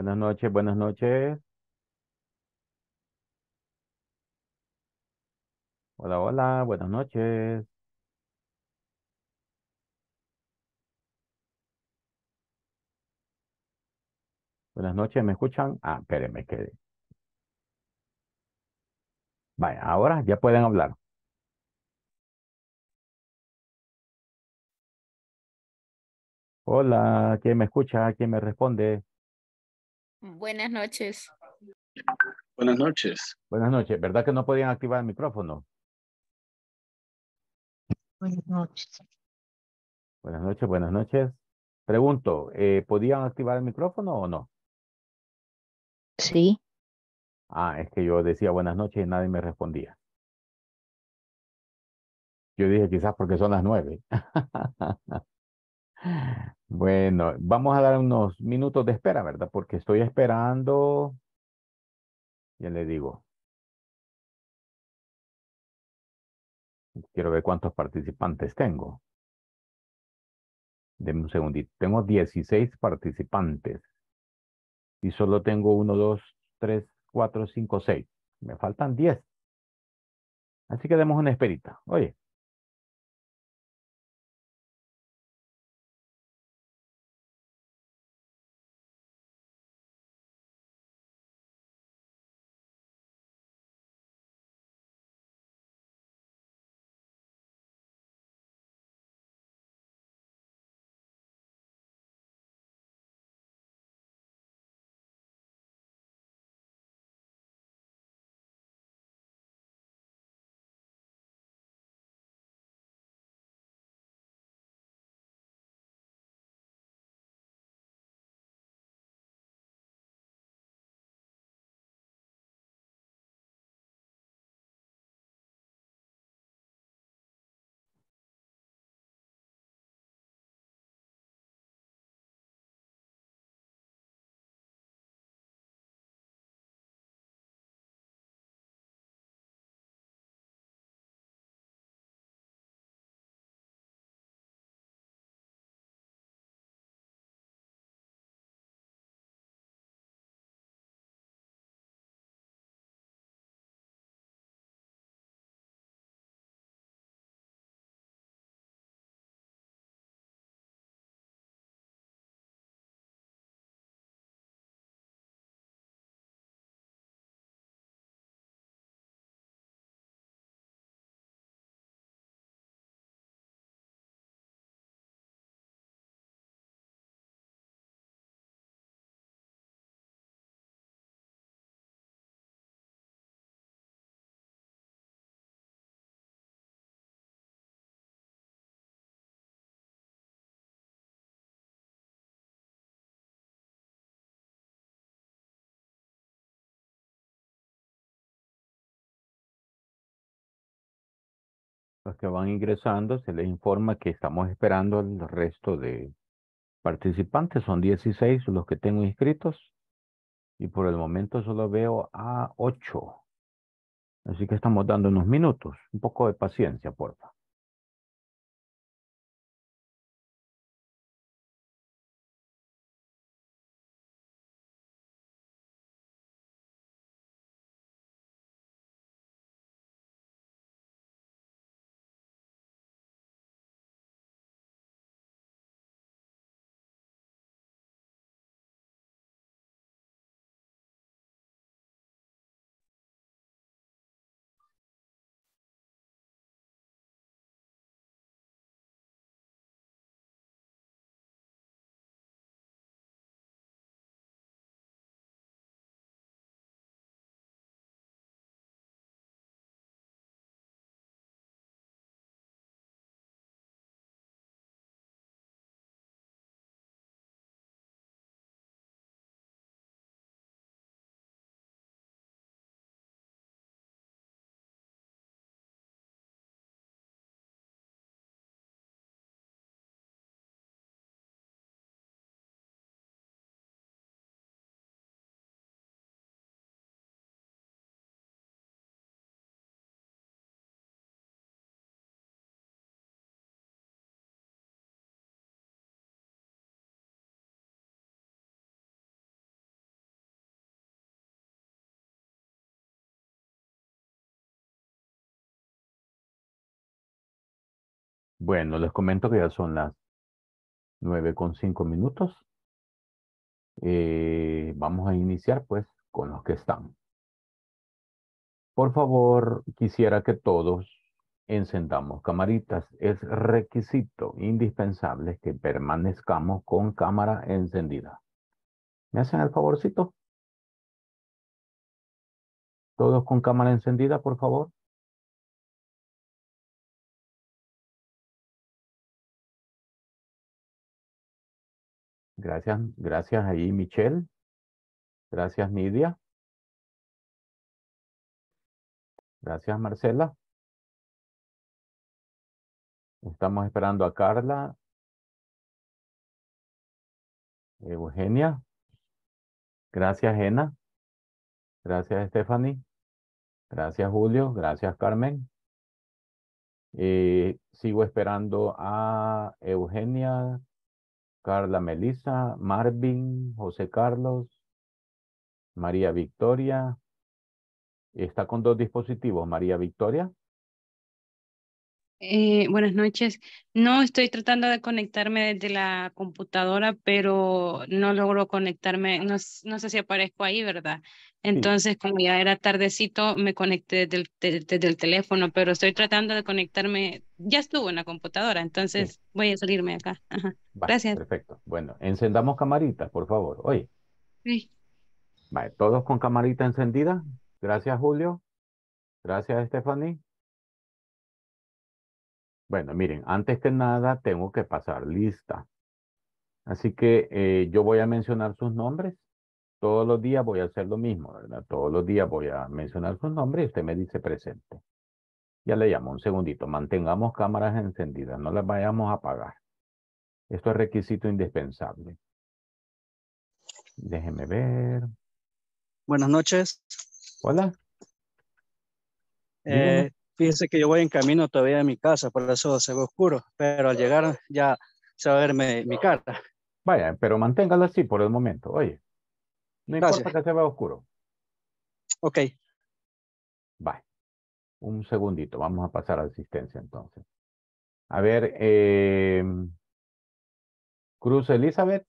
Buenas noches, buenas noches. Hola, hola, buenas noches. Buenas noches, ¿me escuchan? Ah, espérenme quedé. Vaya, ahora ya pueden hablar. Hola, ¿quién me escucha? ¿Quién me responde? Buenas noches. Buenas noches. Buenas noches. ¿Verdad que no podían activar el micrófono? Buenas noches. Buenas noches, buenas noches. Pregunto, eh, ¿podían activar el micrófono o no? Sí. Ah, es que yo decía buenas noches y nadie me respondía. Yo dije quizás porque son las nueve. vamos a dar unos minutos de espera, ¿verdad? Porque estoy esperando, ya le digo. Quiero ver cuántos participantes tengo. Deme un segundito. Tengo 16 participantes. Y solo tengo 1, 2, 3, 4, 5, 6. Me faltan 10. Así que demos una esperita. Oye. los que van ingresando, se les informa que estamos esperando al resto de participantes. Son 16 los que tengo inscritos y por el momento solo veo a 8. Así que estamos dando unos minutos, un poco de paciencia, por favor. Bueno, les comento que ya son las nueve con cinco minutos. Eh, vamos a iniciar pues con los que están. Por favor, quisiera que todos encendamos camaritas. Es requisito indispensable que permanezcamos con cámara encendida. ¿Me hacen el favorcito? Todos con cámara encendida, por favor. Gracias, gracias ahí Michelle. Gracias Nidia. Gracias Marcela. Estamos esperando a Carla. Eugenia. Gracias Ena. Gracias Stephanie. Gracias Julio. Gracias Carmen. Eh, sigo esperando a Eugenia, Carla Melisa, Marvin, José Carlos, María Victoria. Está con dos dispositivos, María Victoria. Eh, buenas noches. No estoy tratando de conectarme desde la computadora, pero no logro conectarme. No, sé si aparezco ahí, ¿verdad? Entonces, como ya era tardecito, me conecté desde el, teléfono, pero estoy tratando de conectarme. Ya estuvo en la computadora, entonces voy a salirme acá. Gracias. Perfecto. Bueno, encendamos camarita, por favor. Oye. Sí. Vale, todos con camarita encendida. Gracias, Julio. Gracias, Stephanie. Bueno, miren, antes que nada tengo que pasar lista. Así que eh, yo voy a mencionar sus nombres. Todos los días voy a hacer lo mismo, ¿verdad? Todos los días voy a mencionar sus nombres y usted me dice presente. Ya le llamo un segundito. Mantengamos cámaras encendidas, no las vayamos a apagar. Esto es requisito indispensable. Déjeme ver. Buenas noches. Hola. Eh, fíjense que yo voy en camino todavía a mi casa, por eso se ve oscuro, pero al llegar ya se va a ver mi, carta. Vaya, pero manténgala así por el momento, oye. No importa que se vea oscuro. Ok. Va, Un segundito, vamos a pasar a asistencia entonces. A ver, eh, Cruz Elizabeth.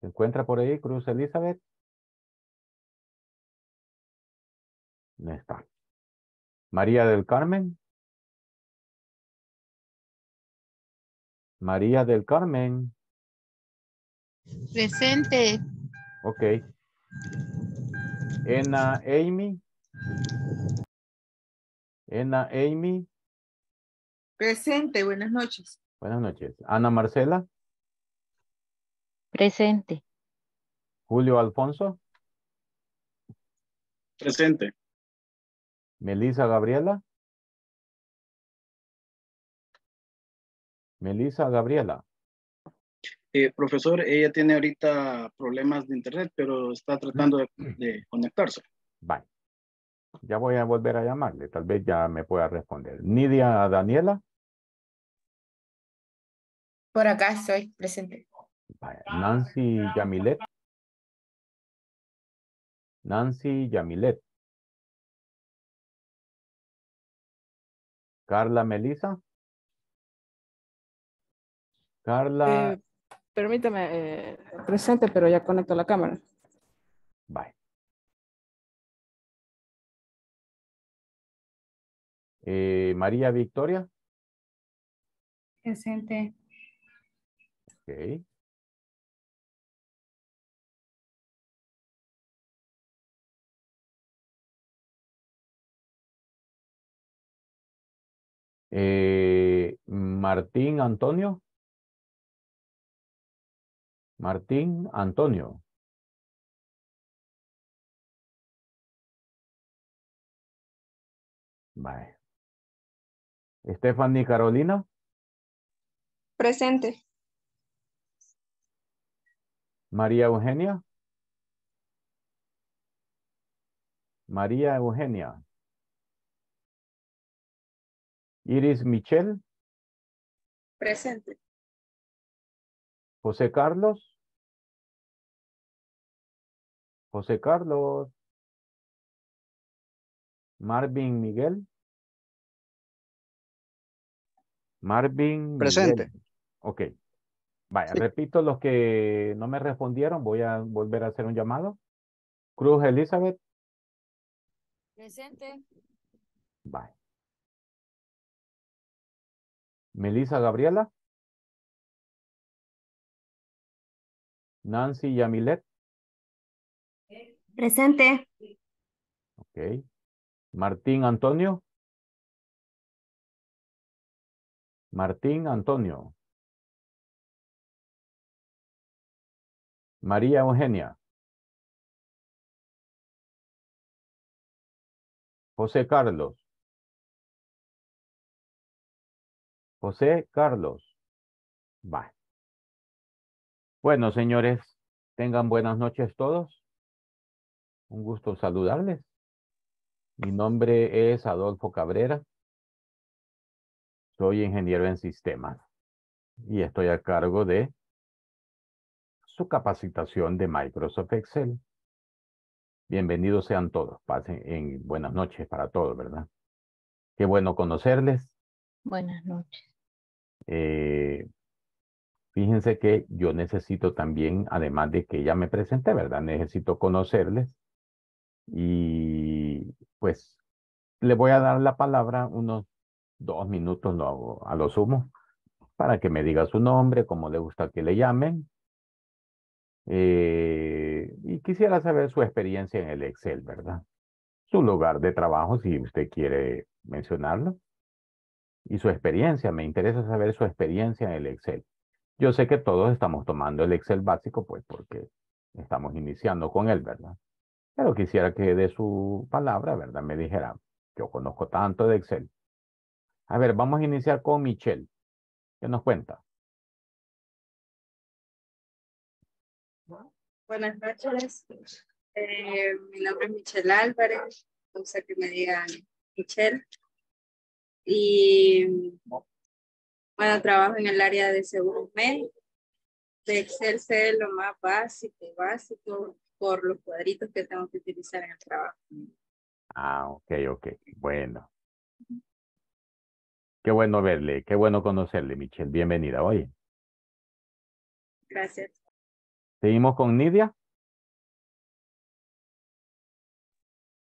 ¿Se encuentra por ahí Cruz Elizabeth? No está. María del Carmen. María del Carmen. Presente. Ok. Ena Amy. Ena Amy. Presente, buenas noches. Buenas noches. Ana Marcela. Presente. Julio Alfonso. Presente. Melisa Gabriela. Melisa Gabriela. Eh, profesor, ella tiene ahorita problemas de internet, pero está tratando de, mm. conectarse. Vale. Ya voy a volver a llamarle, tal vez ya me pueda responder. Nidia Daniela. Por acá estoy presente. Nancy Yamilet. Nancy Yamilet. Carla Melisa. Carla. Eh, permítame, eh, presente, pero ya conecto la cámara. Bye. Eh, María Victoria. Presente. Ok. Eh, Martín Antonio. Martín Antonio. bye. Stephanie Carolina. Presente. María Eugenia. María Eugenia. Iris Michel. Presente. José Carlos. José Carlos. Marvin Miguel. Marvin. Presente. Ok. Vaya, repito, los que no me respondieron, voy a volver a hacer un llamado. Cruz Elizabeth. Presente. Bye. Melisa Gabriela. Nancy Yamilet. Presente. Martín Antonio. Martín Antonio. María Eugenia. José Carlos. José Carlos. Va. Bueno, señores, tengan buenas noches todos. Un gusto saludarles. Mi nombre es Adolfo Cabrera. Soy ingeniero en sistemas y estoy a cargo de su capacitación de Microsoft Excel. Bienvenidos sean todos. Pasen en buenas noches para todos, ¿verdad? Qué bueno conocerles. Buenas noches. Eh, fíjense que yo necesito también, además de que ya me presenté, ¿verdad? Necesito conocerles y pues le voy a dar la palabra unos dos minutos a lo sumo para que me diga su nombre, cómo le gusta que le llamen. Eh, y quisiera saber su experiencia en el Excel, ¿verdad? Su lugar de trabajo, si usted quiere mencionarlo y su experiencia. Me interesa saber su experiencia en el Excel. Yo sé que todos estamos tomando el Excel básico, pues porque estamos iniciando con él, ¿verdad? Pero quisiera que de su palabra, ¿verdad? Me dijera, yo conozco tanto de Excel. A ver, vamos a iniciar con Michelle. ¿Qué nos cuenta? Buenas noches. Eh, mi nombre es Michelle Álvarez. No sé que me digan Michelle. Y bueno, trabajo en el área de seguros médicos, de Excel lo más básico, básico, por los cuadritos que tengo que utilizar en el trabajo. Ah, ok, ok, bueno. Qué bueno verle, qué bueno conocerle, Michelle. Bienvenida, oye. Gracias. Seguimos con Nidia.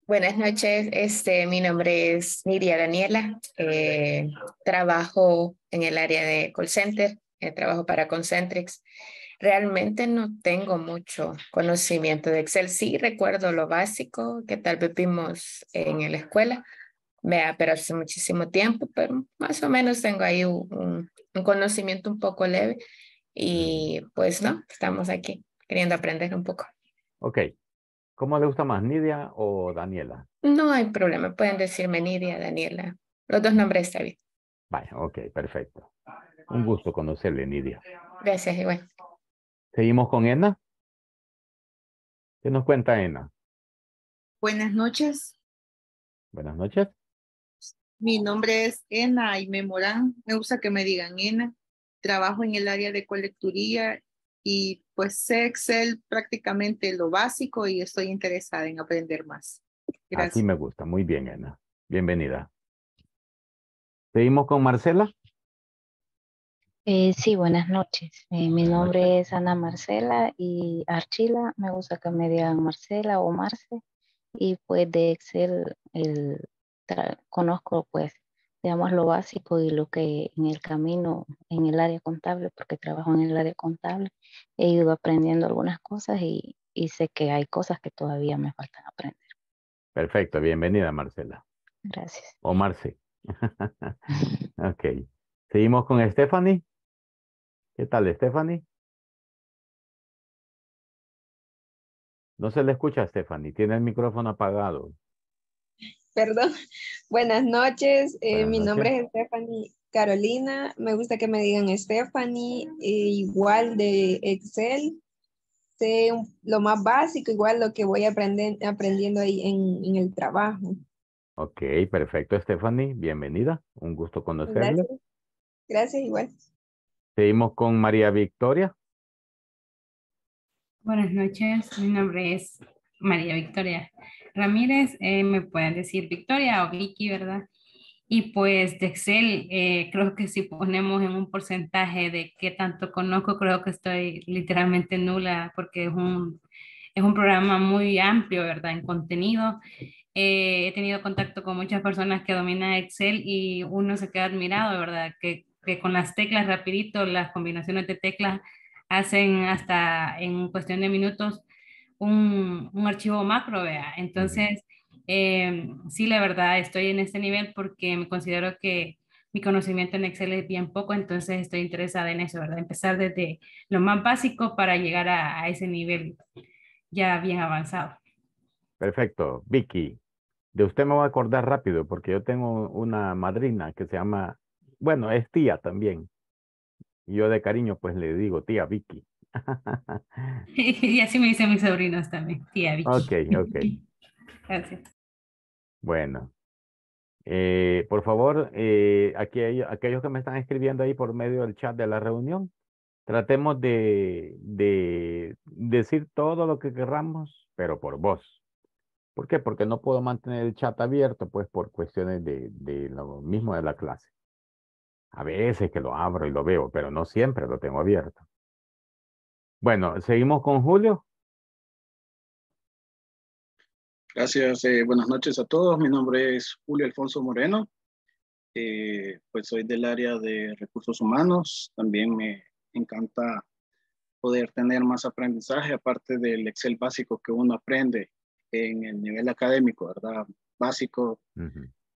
Buenas noches, este, mi nombre es Miria Daniela, eh, trabajo en el área de call center, eh, trabajo para Concentrix. Realmente no tengo mucho conocimiento de Excel, sí recuerdo lo básico que tal vez vimos en la escuela, pero hace muchísimo tiempo, pero más o menos tengo ahí un, un conocimiento un poco leve y pues no, estamos aquí queriendo aprender un poco. Ok, ¿Cómo le gusta más, Nidia o Daniela? No hay problema, pueden decirme Nidia, Daniela. Los dos nombres está bien. Vaya, ok, perfecto. Un gusto conocerle, Nidia. Gracias, igual. Seguimos con Ena. ¿Qué nos cuenta Ena? Buenas noches. Buenas noches. Mi nombre es Ena me Morán. Me gusta que me digan Ena. Trabajo en el área de colecturía y pues sé Excel prácticamente lo básico y estoy interesada en aprender más. Gracias. Así me gusta. Muy bien, Ana. Bienvenida. Seguimos con Marcela. Eh, sí, buenas noches. Eh, mi nombre es Ana Marcela y Archila. Me gusta que me digan Marcela o Marce. Y pues de Excel el, conozco pues digamos, lo básico y lo que en el camino, en el área contable, porque trabajo en el área contable, he ido aprendiendo algunas cosas y, sé que hay cosas que todavía me faltan aprender. Perfecto, bienvenida Marcela. Gracias. O Marce. ok. Seguimos con Stephanie. ¿Qué tal, Stephanie? No se le escucha a Stephanie, tiene el micrófono apagado. perdón. Buenas noches, eh, mi nombre es Stephanie Carolina, me gusta que me digan Stephanie, eh, igual de Excel, sé lo más básico, igual lo que voy aprendiendo ahí en, el trabajo. Ok, perfecto, Stephanie, bienvenida, un gusto conocerla. Gracias, Gracias igual. Seguimos con María Victoria. Buenas noches, mi nombre es María Victoria. Ramírez, eh, me pueden decir Victoria o Vicky, ¿verdad? Y pues de Excel, eh, creo que si ponemos en un porcentaje de qué tanto conozco, creo que estoy literalmente nula porque es un, es un programa muy amplio, ¿verdad? En contenido. Eh, he tenido contacto con muchas personas que dominan Excel y uno se queda admirado, ¿verdad? Que, que con las teclas rapidito, las combinaciones de teclas hacen hasta en cuestión de minutos un, archivo macro, vea. Entonces, em, sí, la verdad, estoy en este nivel porque me considero que mi conocimiento en Excel es bien poco, entonces estoy interesada en eso, ¿verdad? Empezar desde lo más básico para llegar a, a ese nivel ya bien avanzado. Perfecto. Vicky, de usted me voy a acordar rápido porque yo tengo una madrina que se llama, bueno, es tía también. Y yo de cariño pues le digo tía Vicky. y así me dicen mis sobrinos también, Ok, ok. Gracias. Bueno. Eh, por favor, eh, aquellos, aquellos que me están escribiendo ahí por medio del chat de la reunión, tratemos de, de decir todo lo que querramos, pero por voz. ¿Por qué? Porque no puedo mantener el chat abierto, pues por cuestiones de, de lo mismo de la clase. A veces que lo abro y lo veo, pero no siempre lo tengo abierto. Bueno, seguimos con Julio. Gracias, eh, buenas noches a todos. Mi nombre es Julio Alfonso Moreno. Eh, pues soy del área de recursos humanos. También me encanta poder tener más aprendizaje, aparte del Excel básico que uno aprende en el nivel académico, ¿verdad? Básico,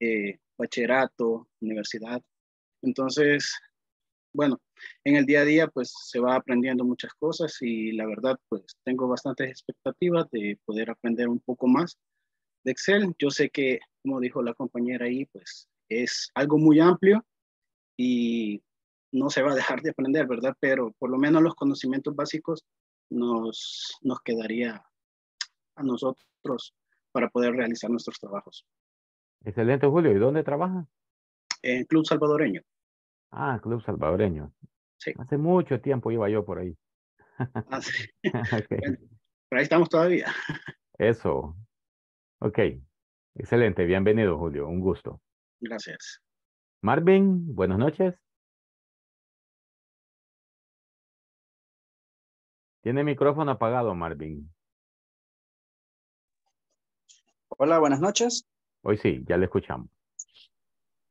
eh, bachillerato, universidad. Entonces, bueno, en el día a día pues se va aprendiendo muchas cosas y la verdad pues tengo bastantes expectativas de poder aprender un poco más de Excel. Yo sé que, como dijo la compañera ahí, pues es algo muy amplio y no se va a dejar de aprender, ¿verdad? Pero por lo menos los conocimientos básicos nos, nos quedaría a nosotros para poder realizar nuestros trabajos. Excelente, Julio. ¿Y dónde trabaja? En Club Salvadoreño. Ah, Club Salvadoreño. Sí. Hace mucho tiempo iba yo por ahí. Ah, sí. por ahí estamos todavía. Eso. Ok. Excelente. Bienvenido, Julio. Un gusto. Gracias. Marvin, buenas noches. Tiene micrófono apagado, Marvin. Hola, buenas noches. Hoy sí, ya le escuchamos.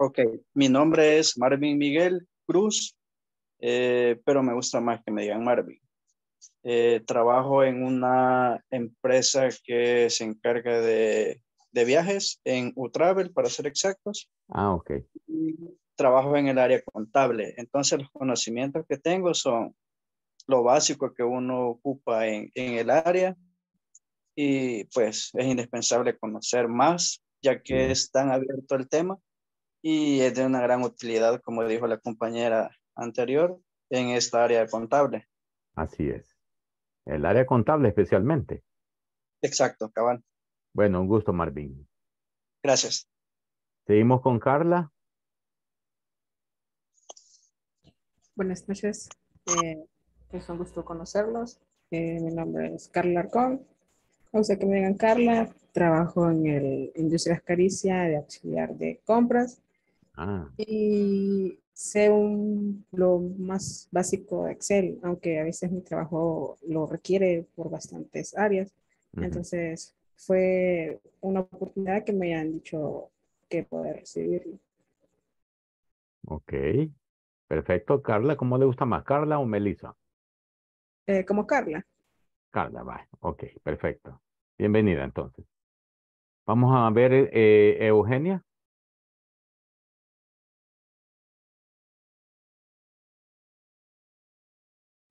Ok, mi nombre es Marvin Miguel Cruz, eh, pero me gusta más que me digan Marvin. Eh, trabajo en una empresa que se encarga de, de viajes en UTravel, para ser exactos. Ah, ok. trabajo en el área contable. Entonces, los conocimientos que tengo son lo básico que uno ocupa en, en el área y pues es indispensable conocer más, ya que mm. es tan abierto el tema y es de una gran utilidad, como dijo la compañera anterior, en esta área contable. Así es. El área contable especialmente. Exacto, cabal. Bueno, un gusto, Marvin. Gracias. Seguimos con Carla. Buenas noches. Eh, es un gusto conocerlos. Eh, mi nombre es Carla Arcón. O sea que me digan Carla. Trabajo en el Industrias Caricia de auxiliar de compras. Ah. Y sé un, lo más básico de Excel, aunque a veces mi trabajo lo requiere por bastantes áreas. Entonces fue una oportunidad que me han dicho que poder recibirlo. Ok, perfecto. Carla, ¿cómo le gusta más, Carla o Melissa? Eh, como Carla. Carla, va. Ok, perfecto. Bienvenida entonces. Vamos a ver, eh, Eugenia.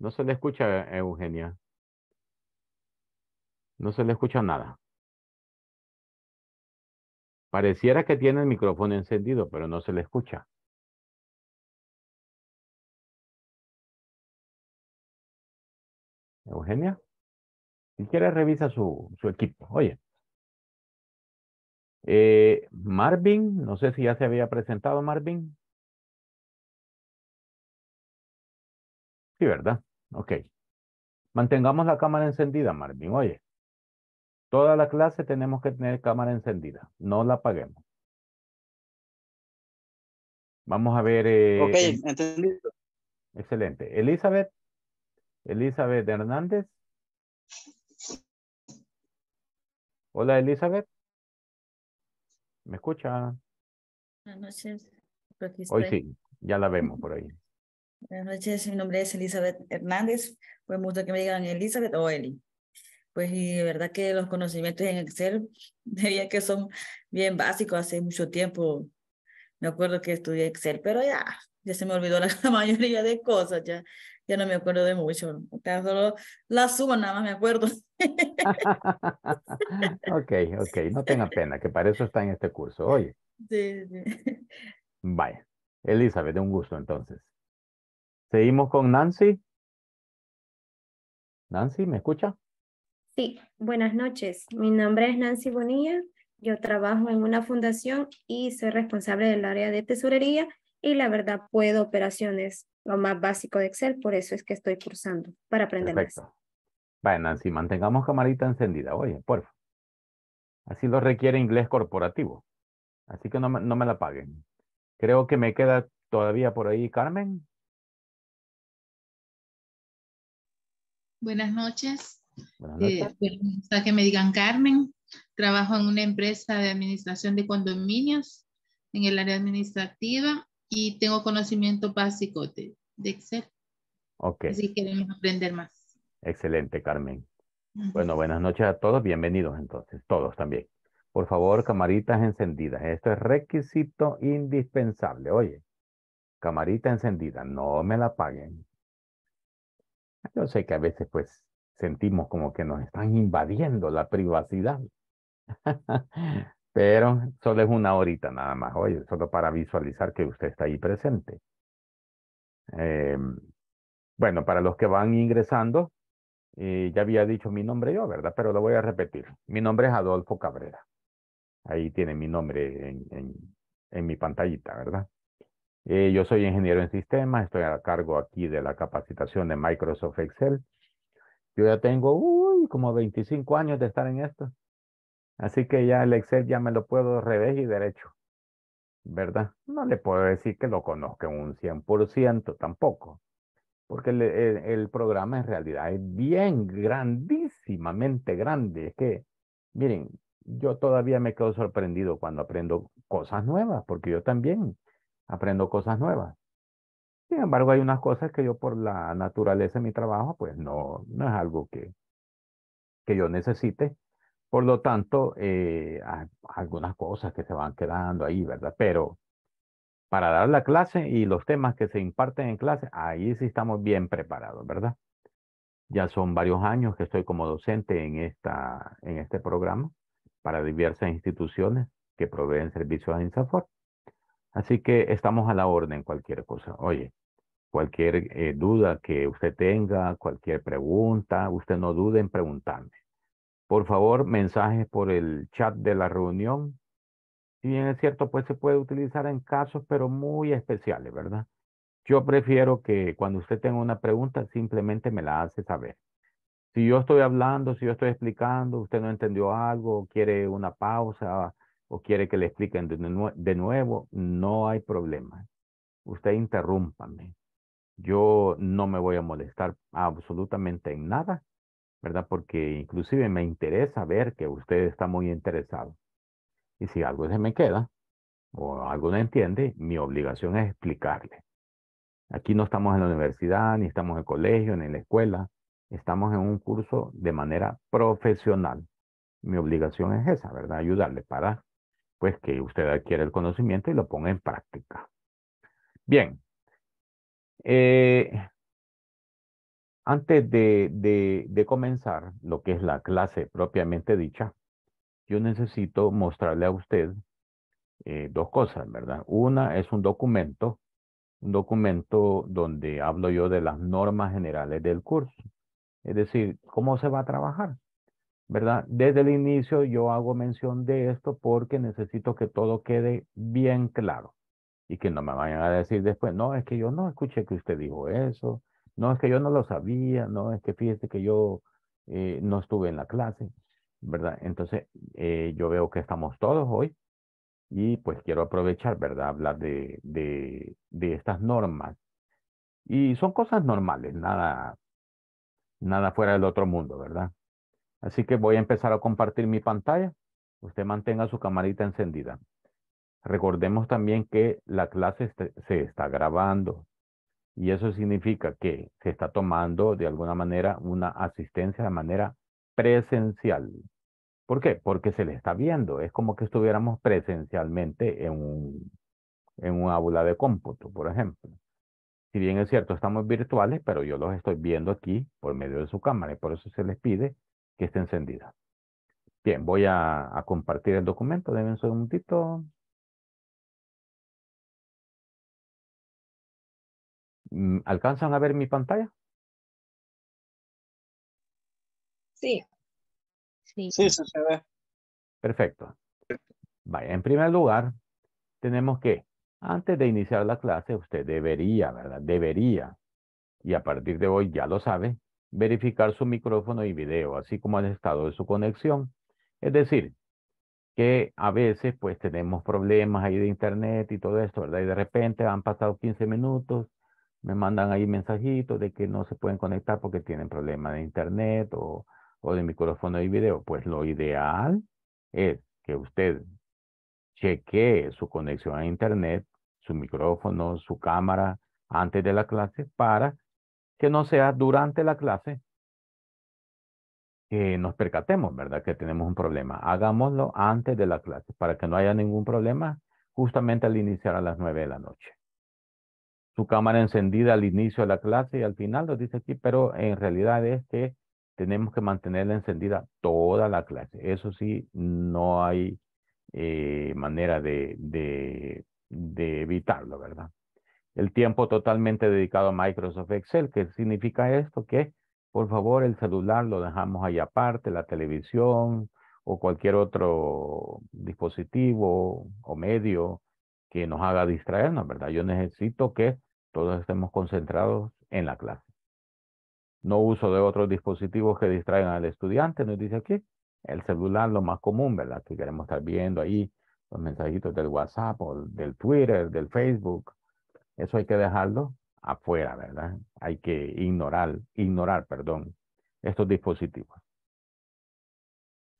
No se le escucha, Eugenia. No se le escucha nada. Pareciera que tiene el micrófono encendido, pero no se le escucha. Eugenia, si quiere revisa su, su equipo. Oye. Eh, Marvin, no sé si ya se había presentado Marvin. Sí, ¿verdad? Ok. Mantengamos la cámara encendida, Marvin. Oye, toda la clase tenemos que tener cámara encendida. No la apaguemos. Vamos a ver. Eh, ok, entendido. Excelente. Elizabeth. Elizabeth Hernández. Hola, Elizabeth. ¿Me escucha? Buenas Hoy sí, ya la vemos por ahí. Buenas noches, mi nombre es Elizabeth Hernández. Pues me que me digan Elizabeth o Eli. Pues y de verdad que los conocimientos en Excel, diría que son bien básicos. Hace mucho tiempo me acuerdo que estudié Excel, pero ya, ya se me olvidó la, mayoría de cosas, ya, ya no me acuerdo de mucho. solo la suma nada más me acuerdo. ok, ok, no tenga pena, que para eso está en este curso, oye. Sí, sí. Vaya, Elizabeth, un gusto entonces. Seguimos con Nancy. Nancy, ¿me escucha? Sí, buenas noches. Mi nombre es Nancy Bonilla. Yo trabajo en una fundación y soy responsable del área de tesorería y la verdad puedo operaciones, lo más básico de Excel, por eso es que estoy cursando para aprender más. Nancy, mantengamos camarita encendida, oye, por favor. Así lo requiere inglés corporativo. Así que no no me la paguen. Creo que me queda todavía por ahí Carmen. Buenas noches. Buenas eh, noches. que me digan Carmen. Trabajo en una empresa de administración de condominios en el área administrativa y tengo conocimiento básico de, Excel. Ok. Si queremos aprender más. Excelente, Carmen. Bueno, buenas noches a todos. Bienvenidos entonces, todos también. Por favor, camaritas encendidas. Esto es requisito indispensable. Oye, camarita encendida, no me la paguen. Yo sé que a veces pues sentimos como que nos están invadiendo la privacidad. Pero solo es una horita nada más, oye, solo para visualizar que usted está ahí presente. Em, bueno, para los que van ingresando, eh, ya había dicho mi nombre yo, ¿verdad? Pero lo voy a repetir. Mi nombre es Adolfo Cabrera. Ahí tiene mi nombre en, en, en mi pantallita, ¿verdad? Eh, yo soy ingeniero en sistemas, estoy a cargo aquí de la capacitación de Microsoft Excel. Yo ya tengo uy, como 25 años de estar en esto. Así que ya el Excel ya me lo puedo revés y derecho. ¿Verdad? No le puedo decir que lo conozca un 100% tampoco. Porque el, el, programa en realidad es bien grandísimamente grande. Es que, miren, yo todavía me quedo sorprendido cuando aprendo cosas nuevas, porque yo también aprendo cosas nuevas. Sin embargo, hay unas cosas que yo por la naturaleza de mi trabajo, pues no, no es algo que, que yo necesite. Por lo tanto, eh, algunas cosas que se van quedando ahí, ¿verdad? Pero para dar la clase y los temas que se imparten en clase, ahí sí estamos bien preparados, ¿verdad? Ya son varios años que estoy como docente en, esta, en este programa para diversas instituciones que proveen servicios a INSAFOR. Así que estamos a la orden, cualquier cosa. Oye, cualquier eh, duda que usted tenga, cualquier pregunta, usted no dude en preguntarme. Por favor, mensajes por el chat de la reunión. Si bien es cierto, pues se puede utilizar en casos, pero muy especiales, ¿verdad? Yo prefiero que cuando usted tenga una pregunta, simplemente me la hace saber. Si yo estoy hablando, si yo estoy explicando, usted no entendió algo, quiere una pausa, o quiere que le expliquen de, nuevo, no hay problema. Usted interrúmpame. Yo no me voy a molestar absolutamente en nada, ¿verdad? Porque inclusive me interesa ver que usted está muy interesado. Y si algo se me queda o algo no entiende, mi obligación es explicarle. Aquí no estamos en la universidad, ni estamos en el colegio, ni en la escuela. Estamos en un curso de manera profesional. Mi obligación es esa, ¿verdad? Ayudarle para pues que usted adquiere el conocimiento y lo ponga en práctica. Bien. Eh, antes de, comenzar lo que es la clase propiamente dicha, yo necesito mostrarle a usted eh, dos cosas, ¿verdad? Una es un documento, un documento donde hablo yo de las normas generales del curso, es decir, cómo se va a trabajar. ¿verdad? Desde el inicio yo hago mención de esto porque necesito que todo quede bien claro y que no me vayan a decir después, no, es que yo no escuché que usted dijo eso, no, es que yo no lo sabía, no, es que fíjese que yo eh, no estuve en la clase, ¿verdad? Entonces, eh, yo veo que estamos todos hoy y pues quiero aprovechar, ¿verdad? Hablar de, de, de estas normas. Y son cosas normales, nada, nada fuera del otro mundo, ¿verdad? Así que voy a empezar a compartir mi pantalla. Usted mantenga su camarita encendida. Recordemos también que la clase este, se está grabando y eso significa que se está tomando de alguna manera una asistencia de manera presencial. ¿Por qué? Porque se le está viendo. Es como que estuviéramos presencialmente en un, en un aula de cómputo, por ejemplo. Si bien es cierto, estamos virtuales, pero yo los estoy viendo aquí por medio de su cámara y por eso se les pide que esté encendida. Bien, voy a, compartir el documento. déjenme un segundito. Mm, ¿Alcanzan a ver mi pantalla? Sí. Sí, sí se ve. Perfecto. Vaya, en primer lugar, tenemos que, antes de iniciar la clase, usted debería, ¿verdad? Debería, y a partir de hoy ya lo sabe, verificar su micrófono y video, así como el estado de su conexión. Es decir, que a veces pues tenemos problemas ahí de internet y todo esto, ¿verdad? Y de repente han pasado 15 minutos, me mandan ahí mensajitos de que no se pueden conectar porque tienen problemas de internet o, de micrófono y video. Pues lo ideal es que usted chequee su conexión a internet, su micrófono, su cámara antes de la clase para que no sea durante la clase que nos percatemos, ¿verdad? Que tenemos un problema. Hagámoslo antes de la clase para que no haya ningún problema justamente al iniciar a las nueve de la noche. Su cámara encendida al inicio de la clase y al final, lo dice aquí, pero en realidad es que tenemos que mantenerla encendida toda la clase. Eso sí, no hay eh, manera de, de evitarlo, ¿verdad? el tiempo totalmente dedicado a Microsoft Excel. ¿Qué significa esto? Que, por favor, el celular lo dejamos ahí aparte, la televisión o cualquier otro dispositivo o medio que nos haga distraernos, ¿verdad? Yo necesito que todos estemos concentrados en la clase. No uso de otros dispositivos que distraigan al estudiante, nos dice aquí. El celular, lo más común, ¿verdad? Que queremos estar viendo ahí los mensajitos del WhatsApp o del Twitter, del Facebook, eso hay que dejarlo afuera, ¿verdad? Hay que ignorar, ignorar, perdón, estos dispositivos.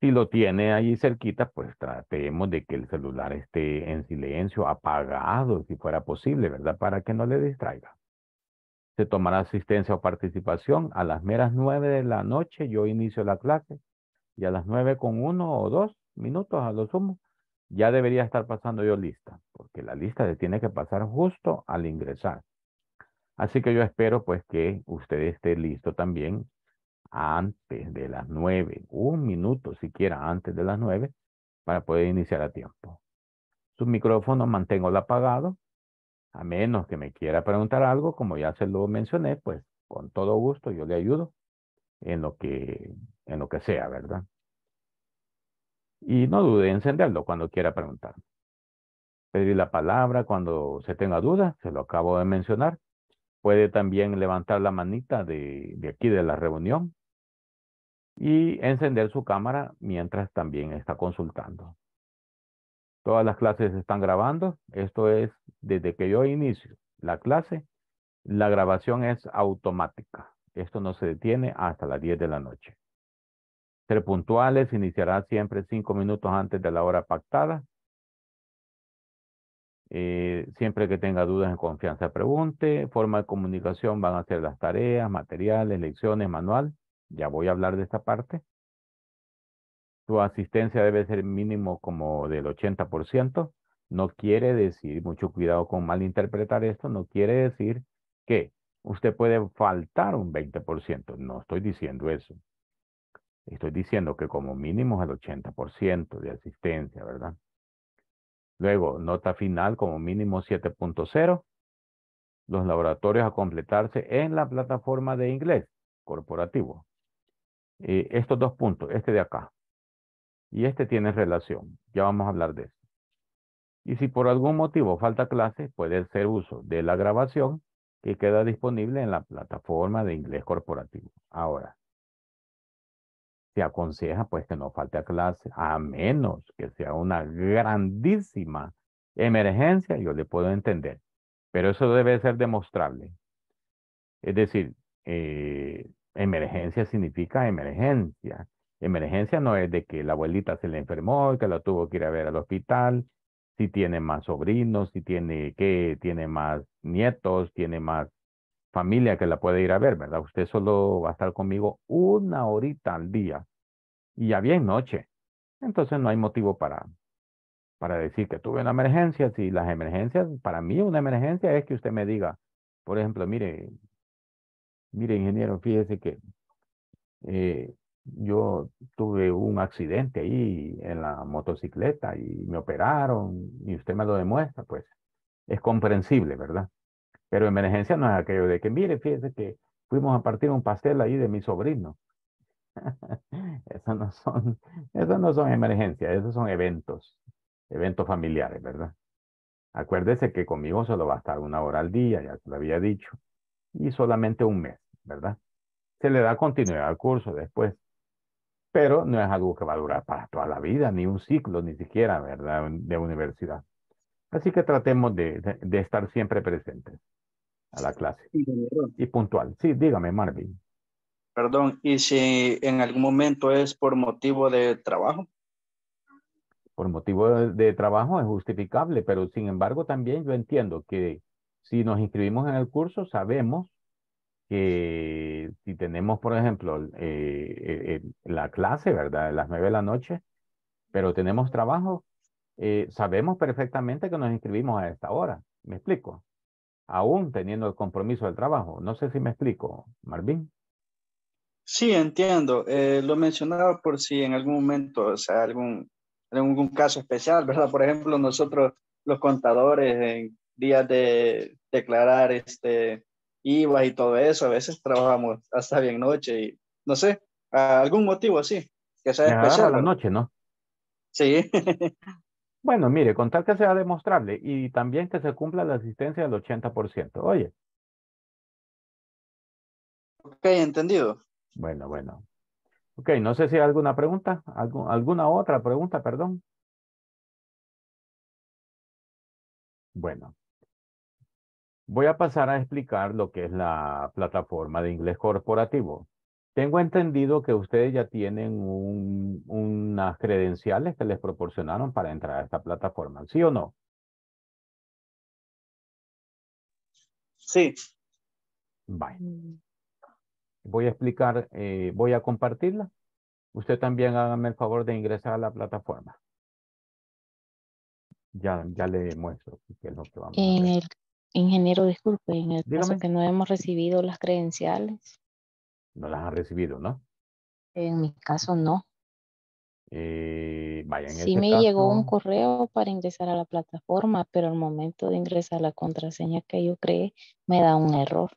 Si lo tiene ahí cerquita, pues tratemos de que el celular esté en silencio, apagado, si fuera posible, ¿verdad? Para que no le distraiga. Se tomará asistencia o participación. A las meras nueve de la noche yo inicio la clase y a las nueve con uno o dos minutos a lo sumo ya debería estar pasando yo lista, porque la lista se tiene que pasar justo al ingresar. Así que yo espero pues que usted esté listo también antes de las nueve, un minuto siquiera antes de las nueve, para poder iniciar a tiempo. Su micrófono mantengo apagado, a menos que me quiera preguntar algo, como ya se lo mencioné, pues con todo gusto yo le ayudo en lo que, en lo que sea, ¿verdad? Y no dude en encenderlo cuando quiera preguntar. Pedir la palabra cuando se tenga duda, se lo acabo de mencionar. Puede también levantar la manita de, aquí de la reunión y encender su cámara mientras también está consultando. Todas las clases están grabando. Esto es desde que yo inicio la clase, la grabación es automática. Esto no se detiene hasta las 10 de la noche. Ser puntuales, iniciará siempre cinco minutos antes de la hora pactada. Eh, siempre que tenga dudas en confianza, pregunte. Forma de comunicación van a ser las tareas, materiales, lecciones, manual. Ya voy a hablar de esta parte. Su asistencia debe ser mínimo como del 80%. No quiere decir, mucho cuidado con malinterpretar esto, no quiere decir que usted puede faltar un 20%. No estoy diciendo eso. Estoy diciendo que como mínimo es el 80% de asistencia, ¿verdad? Luego, nota final como mínimo 7.0. Los laboratorios a completarse en la plataforma de inglés corporativo. Eh, estos dos puntos, este de acá y este tiene relación. Ya vamos a hablar de eso. Y si por algún motivo falta clase, puede ser uso de la grabación que queda disponible en la plataforma de inglés corporativo. Ahora, se aconseja pues que no falte a clase, a menos que sea una grandísima emergencia, yo le puedo entender, pero eso debe ser demostrable. Es decir, eh, emergencia significa emergencia. Emergencia no es de que la abuelita se le enfermó, que la tuvo que ir a ver al hospital, si tiene más sobrinos, si tiene que tiene más nietos, tiene más familia que la puede ir a ver, ¿verdad? Usted solo va a estar conmigo una horita al día y ya bien noche. Entonces no hay motivo para, para decir que tuve una emergencia. Si las emergencias, para mí una emergencia es que usted me diga, por ejemplo, mire, mire ingeniero, fíjese que eh, yo tuve un accidente ahí en la motocicleta y me operaron y usted me lo demuestra, pues es comprensible, ¿verdad? Pero emergencia no es aquello de que, mire, fíjese que fuimos a partir un pastel ahí de mi sobrino. esas no son, esas no son emergencias, esos son eventos, eventos familiares, ¿verdad? Acuérdese que conmigo solo va a estar una hora al día, ya se lo había dicho, y solamente un mes, ¿verdad? Se le da continuidad al curso después, pero no es algo que va a durar para toda la vida, ni un ciclo, ni siquiera, ¿verdad?, de universidad. Así que tratemos de, de estar siempre presentes a la clase. Y puntual. Sí, dígame, Marvin. Perdón, ¿y si en algún momento es por motivo de trabajo? Por motivo de, trabajo es justificable, pero sin embargo también yo entiendo que si nos inscribimos en el curso sabemos que si tenemos, por ejemplo, eh, la clase, ¿verdad? A las nueve de la noche, pero tenemos trabajo, eh, sabemos perfectamente que nos inscribimos a esta hora. ¿Me explico? aún teniendo el compromiso del trabajo. No sé si me explico, Marvin. Sí, entiendo. Eh, lo mencionaba por si en algún momento, o sea, algún, algún caso especial, ¿verdad? Por ejemplo, nosotros los contadores en días de declarar este IVA y todo eso, a veces trabajamos hasta bien noche y no sé, algún motivo así, que sea especial. A la noche, ¿no? Sí. Bueno, mire, con tal que sea demostrable y también que se cumpla la asistencia del 80%. Oye. Ok, entendido. Bueno, bueno. Ok, no sé si hay alguna pregunta, alguna otra pregunta, perdón. Bueno. Voy a pasar a explicar lo que es la plataforma de inglés corporativo. Tengo entendido que ustedes ya tienen unas credenciales que les proporcionaron para entrar a esta plataforma, ¿sí o no? Sí. Vale. Mm. Voy a explicar, eh, voy a compartirla. Usted también hágame el favor de ingresar a la plataforma. Ya, ya le muestro qué es lo que vamos a El, ingeniero, disculpe, en el caso que no hemos recibido las credenciales, no las han recibido, ¿no? En mi caso, no. Eh, vaya, sí me llegó un correo para ingresar a la plataforma, pero al momento de ingresar la contraseña que yo creé me da un error.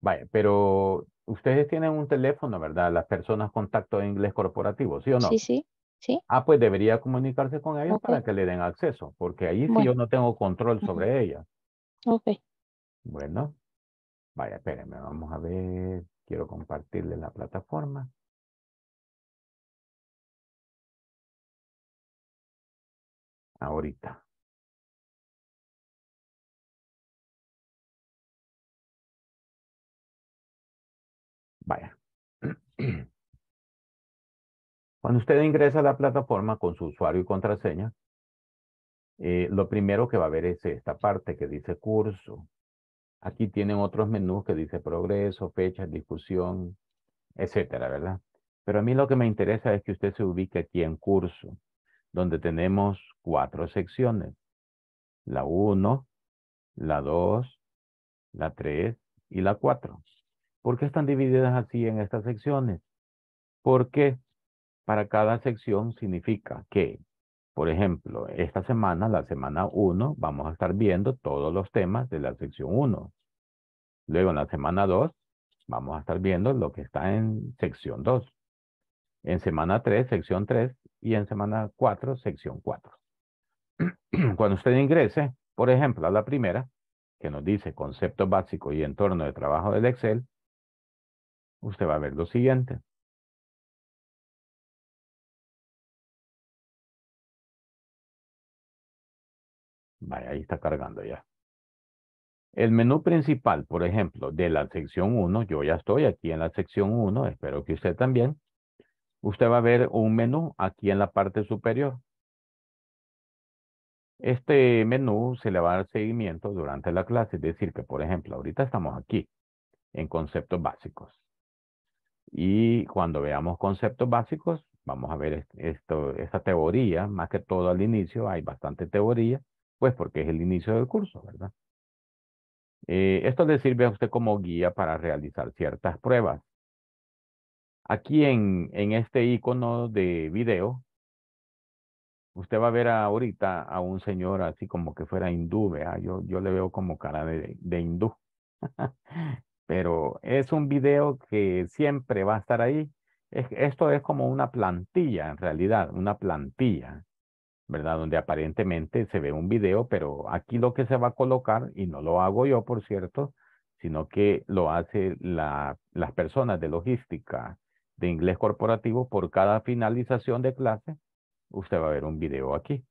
Vaya, pero ustedes tienen un teléfono, ¿verdad? Las personas contacto en inglés corporativo, ¿sí o no? Sí, sí, sí. Ah, pues debería comunicarse con ellos para que le den acceso, porque ahí sí yo no tengo control sobre ellas. Ok. Bueno, vaya, espérenme, vamos a ver. Quiero compartirle la plataforma. Ahorita. Vaya. Cuando usted ingresa a la plataforma con su usuario y contraseña, eh, lo primero que va a ver es esta parte que dice curso. Aquí tienen otros menús que dice progreso, fecha, discusión, etcétera, ¿verdad? Pero a mí lo que me interesa es que usted se ubique aquí en curso, donde tenemos cuatro secciones. La 1, la 2, la 3 y la 4. ¿Por qué están divididas así en estas secciones? Porque para cada sección significa que por ejemplo, esta semana, la semana 1, vamos a estar viendo todos los temas de la sección 1. Luego, en la semana 2, vamos a estar viendo lo que está en sección 2. En semana 3, sección 3. Y en semana 4, sección 4. Cuando usted ingrese, por ejemplo, a la primera, que nos dice concepto básico y entorno de trabajo del Excel, usted va a ver lo siguiente. ahí está cargando ya. El menú principal, por ejemplo, de la sección 1, yo ya estoy aquí en la sección 1, espero que usted también. Usted va a ver un menú aquí en la parte superior. Este menú se le va a dar seguimiento durante la clase, es decir, que por ejemplo, ahorita estamos aquí en conceptos básicos. Y cuando veamos conceptos básicos, vamos a ver esta teoría, más que todo al inicio hay bastante teoría pues porque es el inicio del curso, ¿verdad? Eh, esto le sirve a usted como guía para realizar ciertas pruebas. Aquí en, en este icono de video, usted va a ver ahorita a un señor así como que fuera hindú, ¿vea? Yo, yo le veo como cara de, de hindú. Pero es un video que siempre va a estar ahí. esto es como una plantilla, en realidad, una plantilla. ¿verdad? Donde aparentemente se ve un video, pero aquí lo que se va a colocar, y no lo hago yo, por cierto, sino que lo hacen las personas de logística de inglés corporativo, por cada finalización de clase, usted va a ver un video aquí.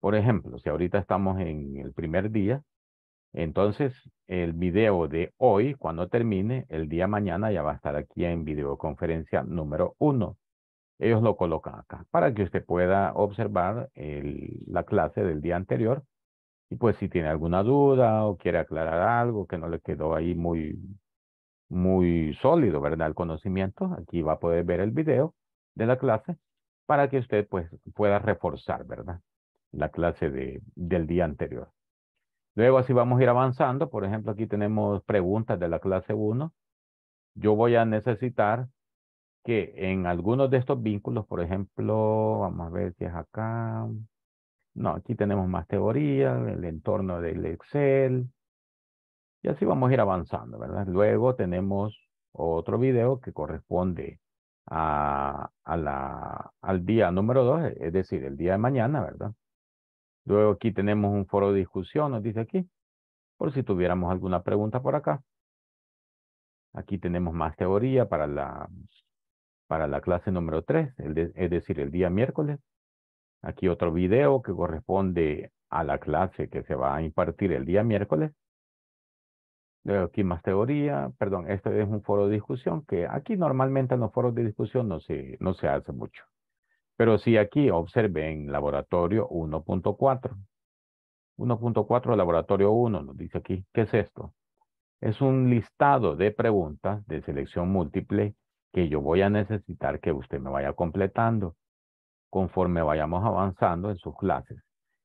Por ejemplo, si ahorita estamos en el primer día, entonces el video de hoy, cuando termine, el día mañana ya va a estar aquí en videoconferencia número uno ellos lo colocan acá para que usted pueda observar la clase del día anterior y pues si tiene alguna duda o quiere aclarar algo que no le quedó ahí muy, muy sólido, ¿verdad? El conocimiento, aquí va a poder ver el video de la clase para que usted pues pueda reforzar, ¿verdad? La clase de, del día anterior. Luego así vamos a ir avanzando. Por ejemplo, aquí tenemos preguntas de la clase 1. Yo voy a necesitar que en algunos de estos vínculos, por ejemplo, vamos a ver si es acá. No, aquí tenemos más teoría, el entorno del Excel. Y así vamos a ir avanzando, ¿verdad? Luego tenemos otro video que corresponde a, la, al día número dos, es decir, el día de mañana, ¿verdad? Luego aquí tenemos un foro de discusión, nos dice aquí, por si tuviéramos alguna pregunta por acá. Aquí tenemos más teoría para la para la clase número 3, es decir, el día miércoles. Aquí otro video que corresponde a la clase que se va a impartir el día miércoles. aquí más teoría, perdón, este es un foro de discusión que aquí normalmente en los foros de discusión no se, no se hace mucho. Pero sí aquí observe en laboratorio 1.4. 1.4 laboratorio 1 nos dice aquí, ¿qué es esto? Es un listado de preguntas de selección múltiple que yo voy a necesitar que usted me vaya completando conforme vayamos avanzando en sus clases.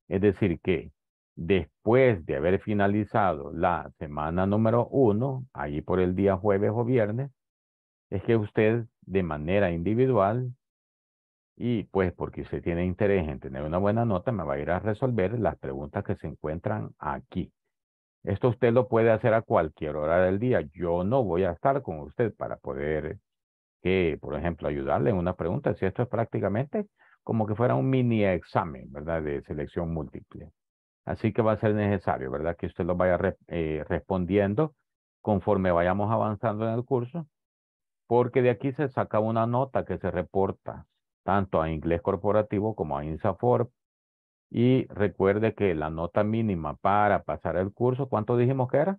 Es decir, que después de haber finalizado la semana número uno, allí por el día jueves o viernes, es que usted de manera individual y pues porque usted tiene interés en tener una buena nota, me va a ir a resolver las preguntas que se encuentran aquí. Esto usted lo puede hacer a cualquier hora del día. Yo no voy a estar con usted para poder que, por ejemplo, ayudarle en una pregunta. Si esto es prácticamente como que fuera un mini examen, ¿verdad? De selección múltiple. Así que va a ser necesario, ¿verdad? Que usted lo vaya eh, respondiendo conforme vayamos avanzando en el curso, porque de aquí se saca una nota que se reporta tanto a inglés corporativo como a Insafor. Y recuerde que la nota mínima para pasar el curso, ¿cuánto dijimos que era?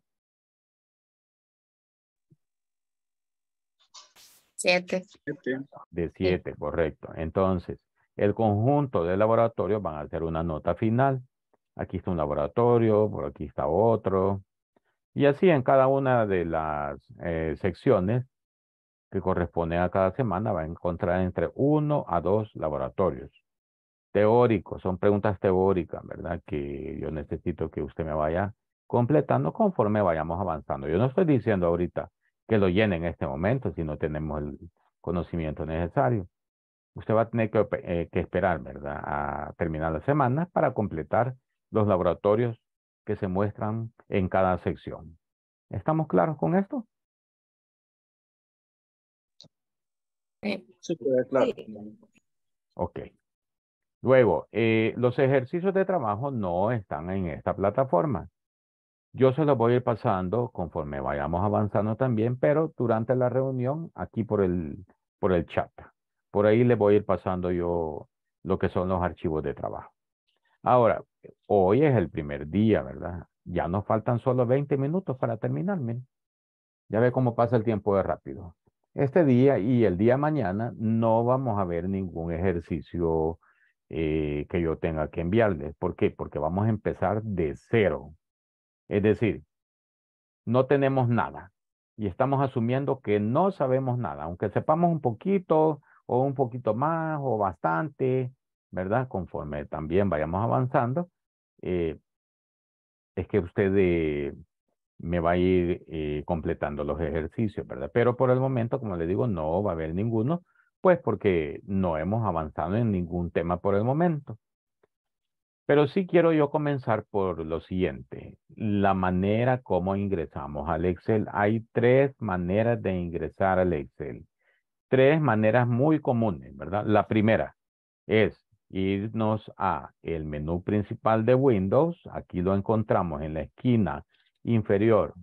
Siete. De siete, correcto. Entonces, el conjunto de laboratorios van a hacer una nota final. Aquí está un laboratorio, por aquí está otro. Y así en cada una de las eh, secciones que corresponden a cada semana va a encontrar entre uno a dos laboratorios teóricos. Son preguntas teóricas, ¿verdad? Que yo necesito que usted me vaya completando conforme vayamos avanzando. Yo no estoy diciendo ahorita, que lo llene en este momento si no tenemos el conocimiento necesario. Usted va a tener eh, que, esperar, ¿verdad?, a terminar la semana para completar los laboratorios que se muestran en cada sección. ¿Estamos claros con esto? Sí, claro. Ok. Luego, eh, los ejercicios de trabajo no están en esta plataforma. Yo se los voy a ir pasando conforme vayamos avanzando también, pero durante la reunión, aquí por el, por el chat. Por ahí le voy a ir pasando yo lo que son los archivos de trabajo. Ahora, hoy es el primer día, ¿verdad? Ya nos faltan solo 20 minutos para terminarme. Ya ve cómo pasa el tiempo de rápido. Este día y el día mañana no vamos a ver ningún ejercicio eh, que yo tenga que enviarles. ¿Por qué? Porque vamos a empezar de cero. Es decir, no tenemos nada y estamos asumiendo que no sabemos nada, aunque sepamos un poquito o un poquito más o bastante, ¿verdad? Conforme también vayamos avanzando, eh, es que usted eh, me va a ir eh, completando los ejercicios, ¿verdad? Pero por el momento, como le digo, no va a haber ninguno, pues porque no hemos avanzado en ningún tema por el momento. Pero sí quiero yo comenzar por lo siguiente, la manera como ingresamos al Excel. Hay tres maneras de ingresar al Excel. Tres maneras muy comunes, ¿verdad? La primera es irnos a el menú principal de Windows. Aquí lo encontramos en la esquina inferior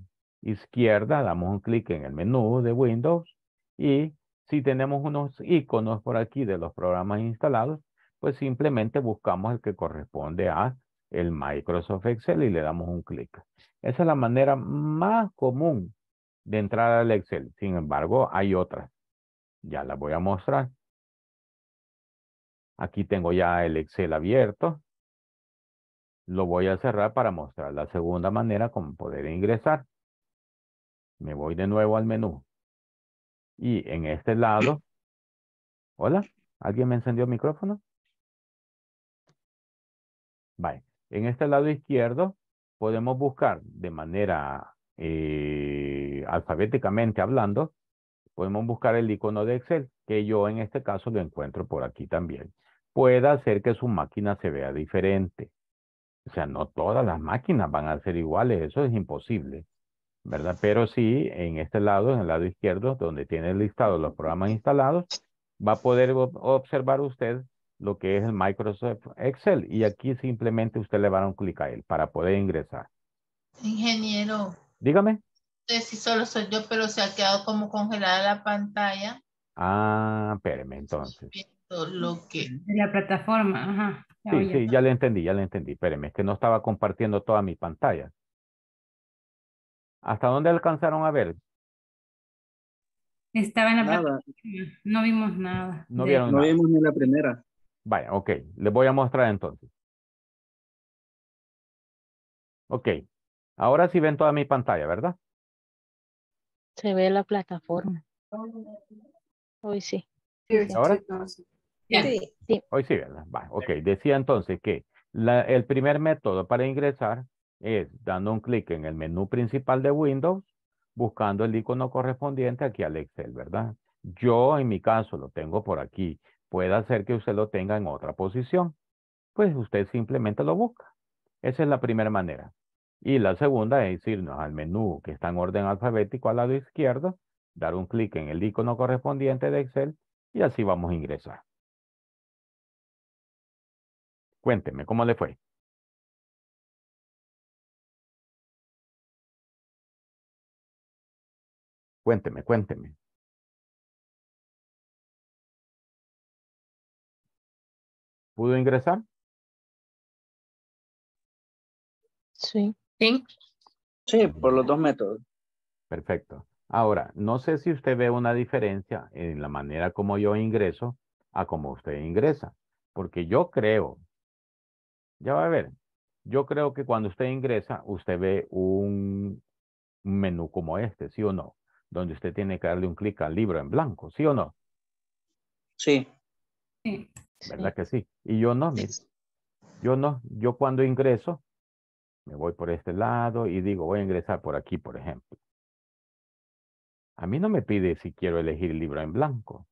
izquierda. Damos un clic en el menú de Windows y si tenemos unos iconos por aquí de los programas instalados, pues simplemente buscamos el que corresponde a el Microsoft Excel y le damos un clic. Esa es la manera más común de entrar al Excel. Sin embargo, hay otras. Ya la voy a mostrar. Aquí tengo ya el Excel abierto. Lo voy a cerrar para mostrar la segunda manera como poder ingresar. Me voy de nuevo al menú. Y en este lado. Hola, ¿alguien me encendió el micrófono? En este lado izquierdo podemos buscar de manera eh, alfabéticamente hablando, podemos buscar el icono de Excel, que yo en este caso lo encuentro por aquí también. Puede hacer que su máquina se vea diferente. O sea, no todas las máquinas van a ser iguales, eso es imposible, ¿verdad? Pero sí, en este lado, en el lado izquierdo, donde tiene listados los programas instalados, va a poder observar usted lo que es el Microsoft Excel y aquí simplemente usted le va a dar un clic a él para poder ingresar. Ingeniero. Dígame. si solo soy yo, pero se ha quedado como congelada la pantalla. Ah, espéreme entonces. Lo que... La plataforma, ajá. sí, sí, ya le entendí, ya le entendí. Espéreme, es que no estaba compartiendo toda mi pantalla. ¿Hasta dónde alcanzaron a ver? Estaba en la nada. No vimos nada. No, vieron no vimos ni la primera. Vaya, ok. Les voy a mostrar entonces. Ok. Ahora sí ven toda mi pantalla, ¿verdad? Se ve la plataforma. Hoy sí. ¿Ahora? Sí. sí. Hoy sí, ¿verdad? ok. Decía entonces que el primer método para ingresar es dando un clic en el menú principal de Windows, buscando el icono correspondiente aquí al Excel, ¿verdad? Yo, en mi caso, lo tengo por aquí puede hacer que usted lo tenga en otra posición. Pues usted simplemente lo busca. Esa es la primera manera. Y la segunda es irnos al menú que está en orden alfabético al lado izquierdo, dar un clic en el icono correspondiente de Excel y así vamos a ingresar. Cuénteme, ¿cómo le fue? Cuénteme, cuénteme. ¿Pudo ingresar? Sí. Sí. Sí, por los dos métodos. Perfecto. Ahora, no sé si usted ve una diferencia en la manera como yo ingreso a como usted ingresa, porque yo creo, ya va a ver, yo creo que cuando usted ingresa, usted ve un menú como este, ¿sí o no? Donde usted tiene que darle un clic al libro en blanco, ¿sí o no? Sí. sí. ¿Verdad que sí? Y yo no, mire. Yo no, yo cuando ingreso, me voy por este lado y digo, voy a ingresar por aquí, por ejemplo. A mí no me pide si quiero elegir libro en blanco.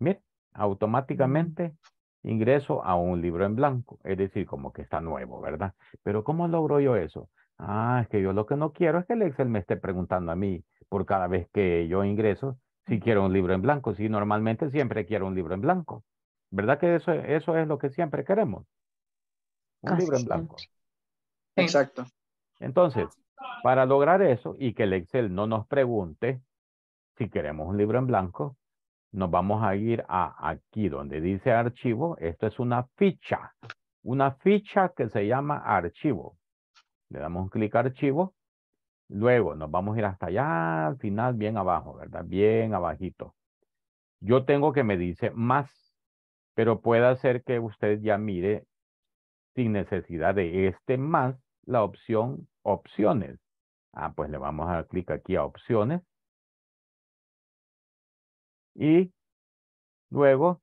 Mire, mm. automáticamente ingreso a un libro en blanco, es decir, como que está nuevo, ¿verdad? Pero ¿cómo logro yo eso? Ah, es que yo lo que no quiero es que el Excel me esté preguntando a mí por cada vez que yo ingreso si quiero un libro en blanco, si normalmente siempre quiero un libro en blanco. ¿Verdad que eso, eso es lo que siempre queremos? Un libro en blanco. Exacto. Entonces, para lograr eso y que el Excel no nos pregunte si queremos un libro en blanco, nos vamos a ir a aquí donde dice archivo. Esto es una ficha, una ficha que se llama archivo. Le damos un clic a archivo. Luego nos vamos a ir hasta allá, al final, bien abajo, ¿verdad? Bien abajito. Yo tengo que me dice más pero puede hacer que usted ya mire sin necesidad de este más la opción opciones. Ah, pues le vamos a dar clic aquí a opciones. Y luego,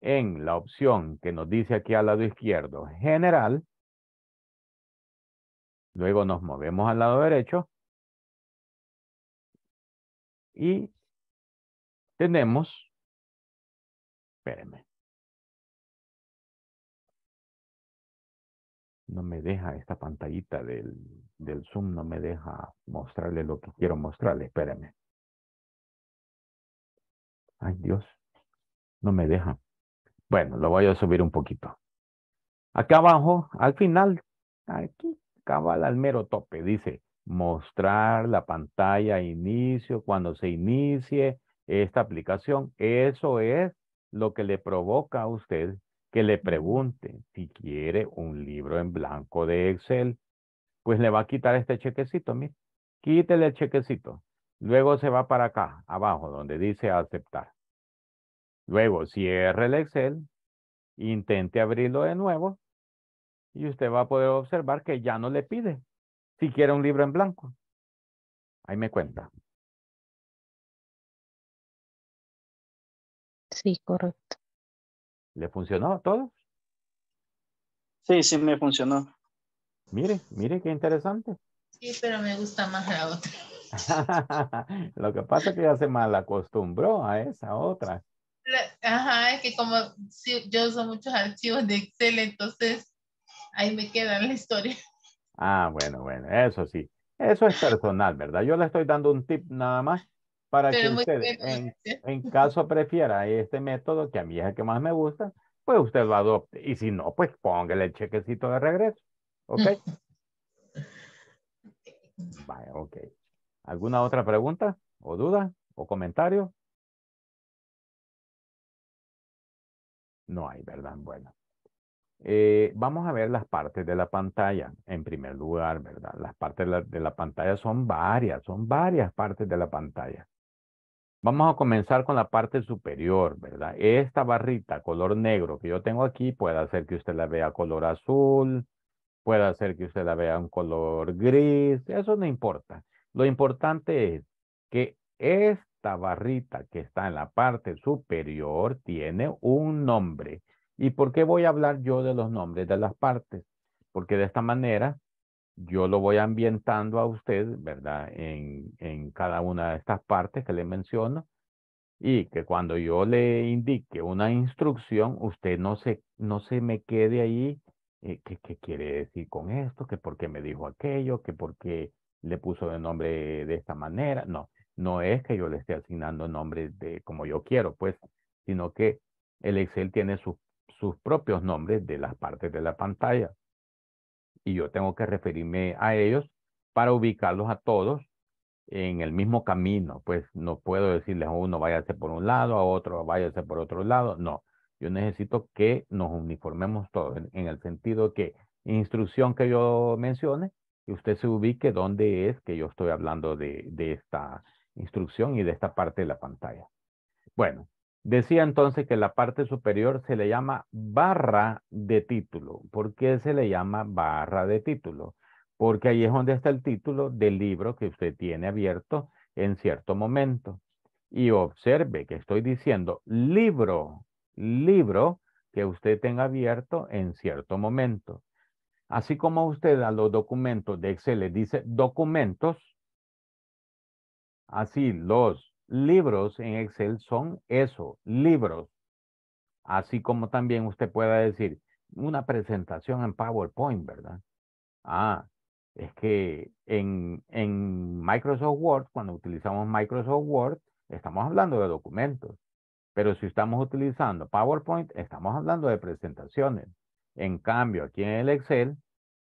en la opción que nos dice aquí al lado izquierdo, general, luego nos movemos al lado derecho y tenemos Espérenme. No me deja esta pantallita del, del Zoom, no me deja mostrarle lo que quiero mostrarle. Espérenme. Ay, Dios. No me deja. Bueno, lo voy a subir un poquito. Acá abajo, al final, aquí, cabal al mero tope, dice mostrar la pantalla inicio, cuando se inicie esta aplicación. Eso es lo que le provoca a usted que le pregunte si quiere un libro en blanco de Excel, pues le va a quitar este chequecito, mire, quítele el chequecito. Luego se va para acá, abajo, donde dice aceptar. Luego cierre el Excel, intente abrirlo de nuevo y usted va a poder observar que ya no le pide si quiere un libro en blanco. Ahí me cuenta. Sí, correcto. ¿Le funcionó a todos? Sí, sí me funcionó. Mire, mire qué interesante. Sí, pero me gusta más la otra. Lo que pasa es que ya se mal acostumbró a esa otra. Ajá, es que como yo uso muchos archivos de Excel, entonces ahí me queda la historia. Ah, bueno, bueno, eso sí. Eso es personal, ¿verdad? Yo le estoy dando un tip nada más para que usted, en, caso prefiera este método, que a mí es el que más me gusta, pues usted lo adopte. Y si no, pues póngale el chequecito de regreso. ¿Ok? Vale, ok. ¿Alguna otra pregunta o duda o comentario? No hay, ¿verdad? Bueno. Eh, vamos a ver las partes de la pantalla en primer lugar, ¿verdad? Las partes de la, pantalla son varias, son varias partes de la pantalla. Vamos a comenzar con la parte superior, ¿verdad? Esta barrita color negro que yo tengo aquí puede hacer que usted la vea color azul, puede hacer que usted la vea un color gris, eso no importa. Lo importante es que esta barrita que está en la parte superior tiene un nombre. ¿Y por qué voy a hablar yo de los nombres de las partes? Porque de esta manera yo lo voy ambientando a usted, ¿verdad? En, en, cada una de estas partes que le menciono y que cuando yo le indique una instrucción, usted no se, no se me quede ahí, eh, ¿qué, ¿qué, quiere decir con esto? qué por qué me dijo aquello? qué por qué le puso el nombre de esta manera? No, no es que yo le esté asignando nombres de como yo quiero, pues, sino que el Excel tiene sus, sus propios nombres de las partes de la pantalla y yo tengo que referirme a ellos para ubicarlos a todos en el mismo camino. Pues no puedo decirles a uno váyase por un lado, a otro váyase por otro lado. No, yo necesito que nos uniformemos todos en, el sentido que instrucción que yo mencione, usted se ubique dónde es que yo estoy hablando de esta instrucción y de esta parte de la pantalla. Bueno, Decía entonces que la parte superior se le llama barra de título. ¿Por qué se le llama barra de título? Porque ahí es donde está el título del libro que usted tiene abierto en cierto momento. Y observe que estoy diciendo libro, libro que usted tenga abierto en cierto momento. Así como usted a los documentos de Excel le dice documentos, así los libros en Excel son eso, libros. Así como también usted pueda decir una presentación en PowerPoint, ¿verdad? Ah, es que en, en Microsoft Word, cuando utilizamos Microsoft Word, estamos hablando de documentos. Pero si estamos utilizando PowerPoint, estamos hablando de presentaciones. En cambio, aquí en el Excel,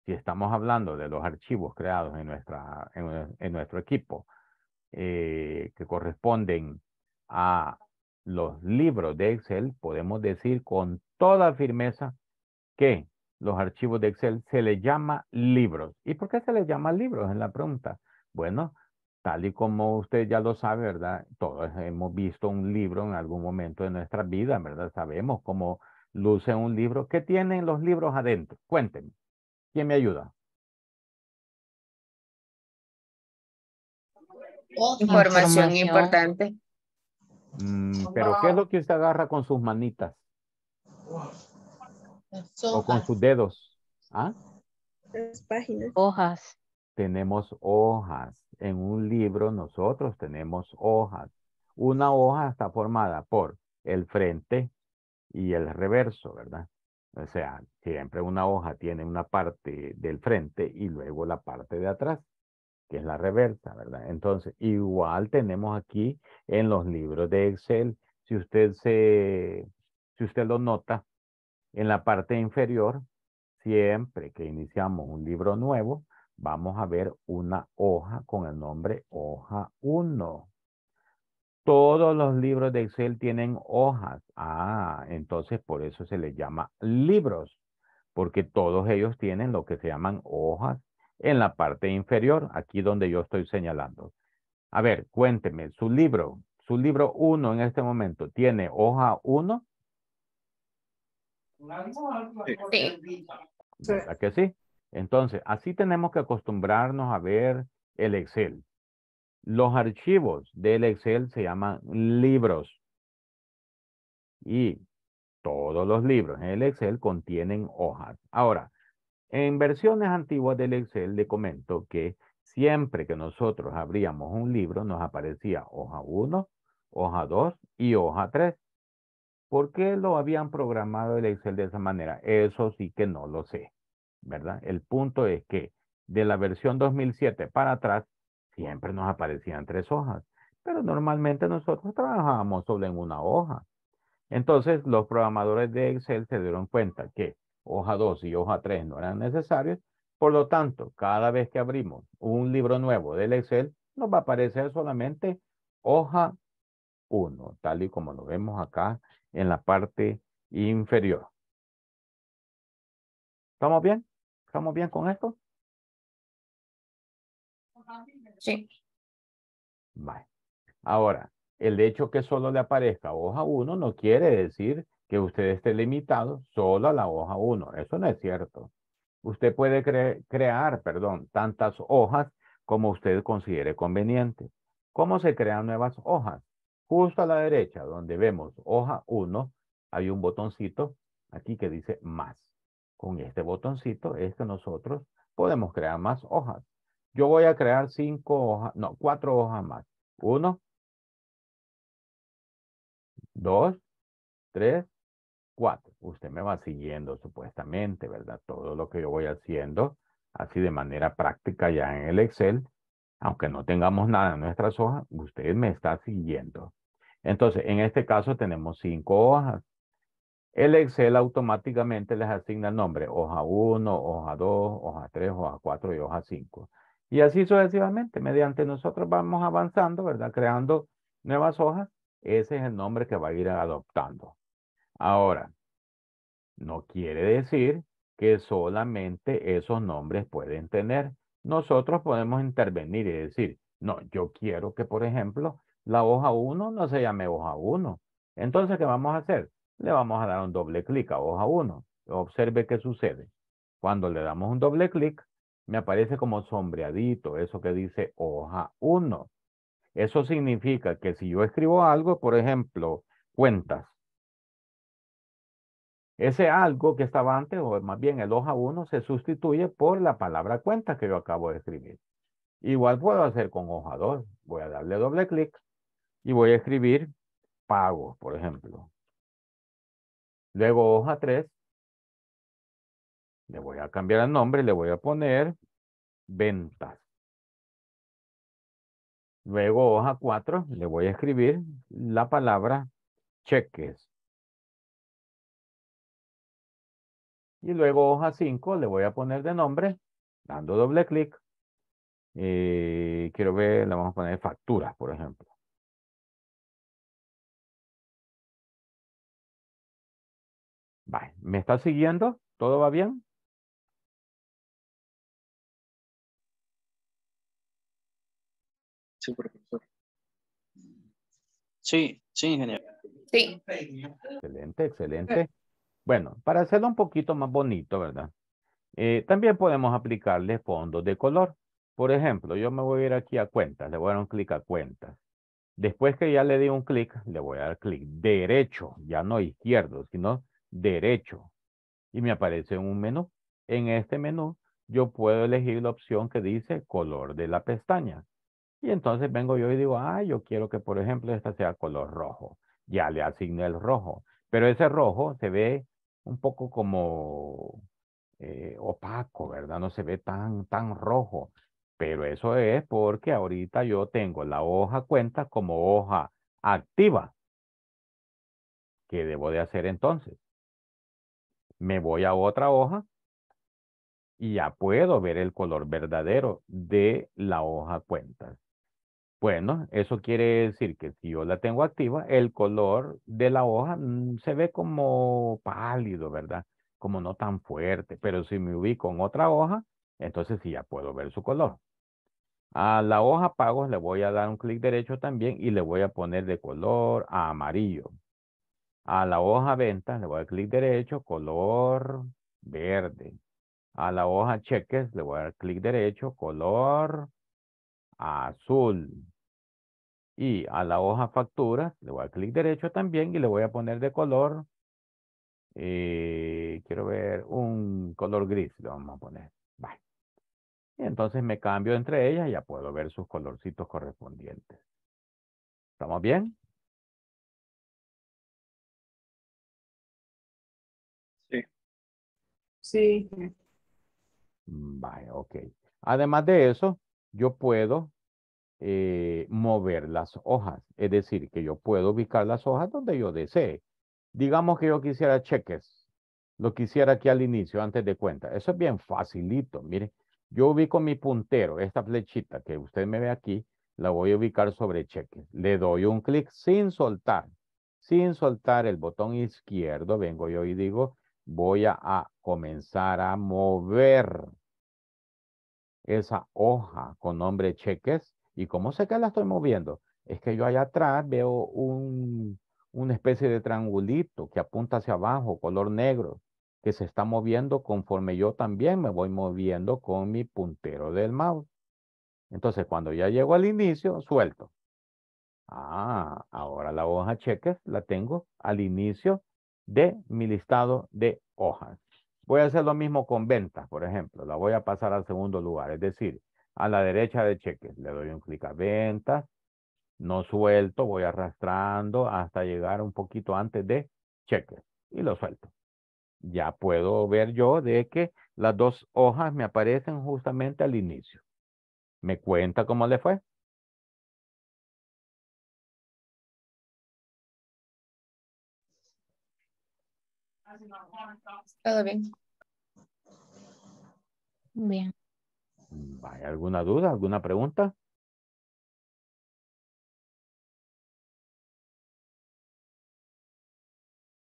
si estamos hablando de los archivos creados en, nuestra, en nuestro equipo eh, que corresponden a los libros de Excel, podemos decir con toda firmeza que los archivos de Excel se les llama libros. ¿Y por qué se les llama libros? en la pregunta. Bueno, tal y como usted ya lo sabe, ¿verdad? Todos hemos visto un libro en algún momento de nuestra vida, ¿verdad? Sabemos cómo luce un libro. ¿Qué tienen los libros adentro? Cuéntenme. ¿Quién me ayuda? Información, importante. Mm, pero ¿qué es lo que usted agarra con sus manitas? O con sus dedos. ¿Ah? páginas. Hojas. Tenemos hojas. En un libro nosotros tenemos hojas. Una hoja está formada por el frente y el reverso, ¿verdad? O sea, siempre una hoja tiene una parte del frente y luego la parte de atrás que es la reversa, ¿verdad? Entonces, igual tenemos aquí en los libros de Excel, si usted se, si usted lo nota, en la parte inferior, siempre que iniciamos un libro nuevo, vamos a ver una hoja con el nombre hoja 1. Todos los libros de Excel tienen hojas. Ah, entonces por eso se les llama libros, porque todos ellos tienen lo que se llaman hojas en la parte inferior, aquí donde yo estoy señalando. A ver, cuénteme, su libro, su libro 1 en este momento, ¿tiene hoja 1? Sí. que sí? Entonces, así tenemos que acostumbrarnos a ver el Excel. Los archivos del Excel se llaman libros. Y todos los libros en el Excel contienen hojas. Ahora, en versiones antiguas del Excel le comento que siempre que nosotros abríamos un libro nos aparecía hoja 1, hoja 2 y hoja 3. ¿Por qué lo habían programado el Excel de esa manera? Eso sí que no lo sé, ¿verdad? El punto es que de la versión 2007 para atrás siempre nos aparecían tres hojas, pero normalmente nosotros trabajábamos solo en una hoja. Entonces los programadores de Excel se dieron cuenta que hoja 2 y hoja 3 no eran necesarios. Por lo tanto, cada vez que abrimos un libro nuevo del Excel, nos va a aparecer solamente hoja 1, tal y como lo vemos acá en la parte inferior. ¿Estamos bien? ¿Estamos bien con esto? Sí. Vale. Ahora, el hecho que solo le aparezca hoja 1 no quiere decir que usted esté limitado solo a la hoja 1. Eso no es cierto. Usted puede crear, perdón, tantas hojas como usted considere conveniente. ¿Cómo se crean nuevas hojas? Justo a la derecha, donde vemos hoja 1, hay un botoncito aquí que dice más. Con este botoncito es nosotros podemos crear más hojas. Yo voy a crear cinco hojas, no, cuatro hojas más. Uno, dos, tres, cuatro, usted me va siguiendo supuestamente, ¿verdad? Todo lo que yo voy haciendo, así de manera práctica ya en el Excel, aunque no tengamos nada en nuestras hojas, usted me está siguiendo. Entonces, en este caso tenemos cinco hojas. El Excel automáticamente les asigna el nombre, hoja 1, hoja 2, hoja 3, hoja 4 y hoja 5. Y así sucesivamente, mediante nosotros vamos avanzando, ¿verdad? Creando nuevas hojas, ese es el nombre que va a ir adoptando. Ahora, no quiere decir que solamente esos nombres pueden tener. Nosotros podemos intervenir y decir, no, yo quiero que, por ejemplo, la hoja 1 no se llame hoja 1. Entonces, ¿qué vamos a hacer? Le vamos a dar un doble clic a hoja 1. Observe qué sucede. Cuando le damos un doble clic, me aparece como sombreadito eso que dice hoja 1. Eso significa que si yo escribo algo, por ejemplo, cuentas, ese algo que estaba antes, o más bien el hoja 1, se sustituye por la palabra cuenta que yo acabo de escribir. Igual puedo hacer con hoja 2. Voy a darle doble clic y voy a escribir pago, por ejemplo. Luego hoja 3. Le voy a cambiar el nombre y le voy a poner ventas. Luego hoja 4 le voy a escribir la palabra cheques. Y luego hoja 5 le voy a poner de nombre, dando doble clic. Eh, quiero ver, le vamos a poner facturas, por ejemplo. Vale, ¿me está siguiendo? ¿Todo va bien? Sí, profesor. Sí, sí, ingeniero. Sí. Excelente, excelente. Bueno, para hacerlo un poquito más bonito, ¿verdad? Eh, también podemos aplicarle fondos de color. Por ejemplo, yo me voy a ir aquí a cuentas, le voy a dar un clic a cuentas. Después que ya le di un clic, le voy a dar clic derecho, ya no izquierdo, sino derecho. Y me aparece un menú. En este menú yo puedo elegir la opción que dice color de la pestaña. Y entonces vengo yo y digo, ah, yo quiero que por ejemplo esta sea color rojo. Ya le asigné el rojo, pero ese rojo se ve un poco como eh, opaco, ¿verdad? No se ve tan, tan rojo. Pero eso es porque ahorita yo tengo la hoja cuenta como hoja activa. ¿Qué debo de hacer entonces? Me voy a otra hoja y ya puedo ver el color verdadero de la hoja cuentas. Bueno, eso quiere decir que si yo la tengo activa, el color de la hoja mm, se ve como pálido, ¿verdad? Como no tan fuerte, pero si me ubico en otra hoja, entonces sí ya puedo ver su color. A la hoja pagos le voy a dar un clic derecho también y le voy a poner de color a amarillo. A la hoja ventas le voy a dar clic derecho, color verde. A la hoja cheques le voy a dar clic derecho, color azul. Y a la hoja factura, le voy a clic derecho también y le voy a poner de color. Eh, quiero ver un color gris, le vamos a poner. Y entonces me cambio entre ellas y ya puedo ver sus colorcitos correspondientes. ¿Estamos bien? Sí. Sí. Vale, ok. Además de eso, yo puedo eh, mover las hojas. Es decir, que yo puedo ubicar las hojas donde yo desee. Digamos que yo quisiera cheques. Lo quisiera aquí al inicio, antes de cuenta. Eso es bien facilito. Mire, yo ubico mi puntero, esta flechita que usted me ve aquí, la voy a ubicar sobre cheques. Le doy un clic sin soltar. Sin soltar el botón izquierdo, vengo yo y digo, voy a comenzar a mover esa hoja con nombre cheques ¿Y cómo sé que la estoy moviendo? Es que yo allá atrás veo un, una especie de triangulito que apunta hacia abajo, color negro, que se está moviendo conforme yo también me voy moviendo con mi puntero del mouse. Entonces, cuando ya llego al inicio, suelto. Ah, ahora la hoja cheques la tengo al inicio de mi listado de hojas. Voy a hacer lo mismo con ventas, por ejemplo. La voy a pasar al segundo lugar. Es decir, a la derecha de cheques. Le doy un clic a ventas, no suelto, voy arrastrando hasta llegar un poquito antes de cheques y lo suelto. Ya puedo ver yo de que las dos hojas me aparecen justamente al inicio. ¿Me cuenta cómo le fue? Todo bien. Bien. ¿Hay alguna duda, alguna pregunta?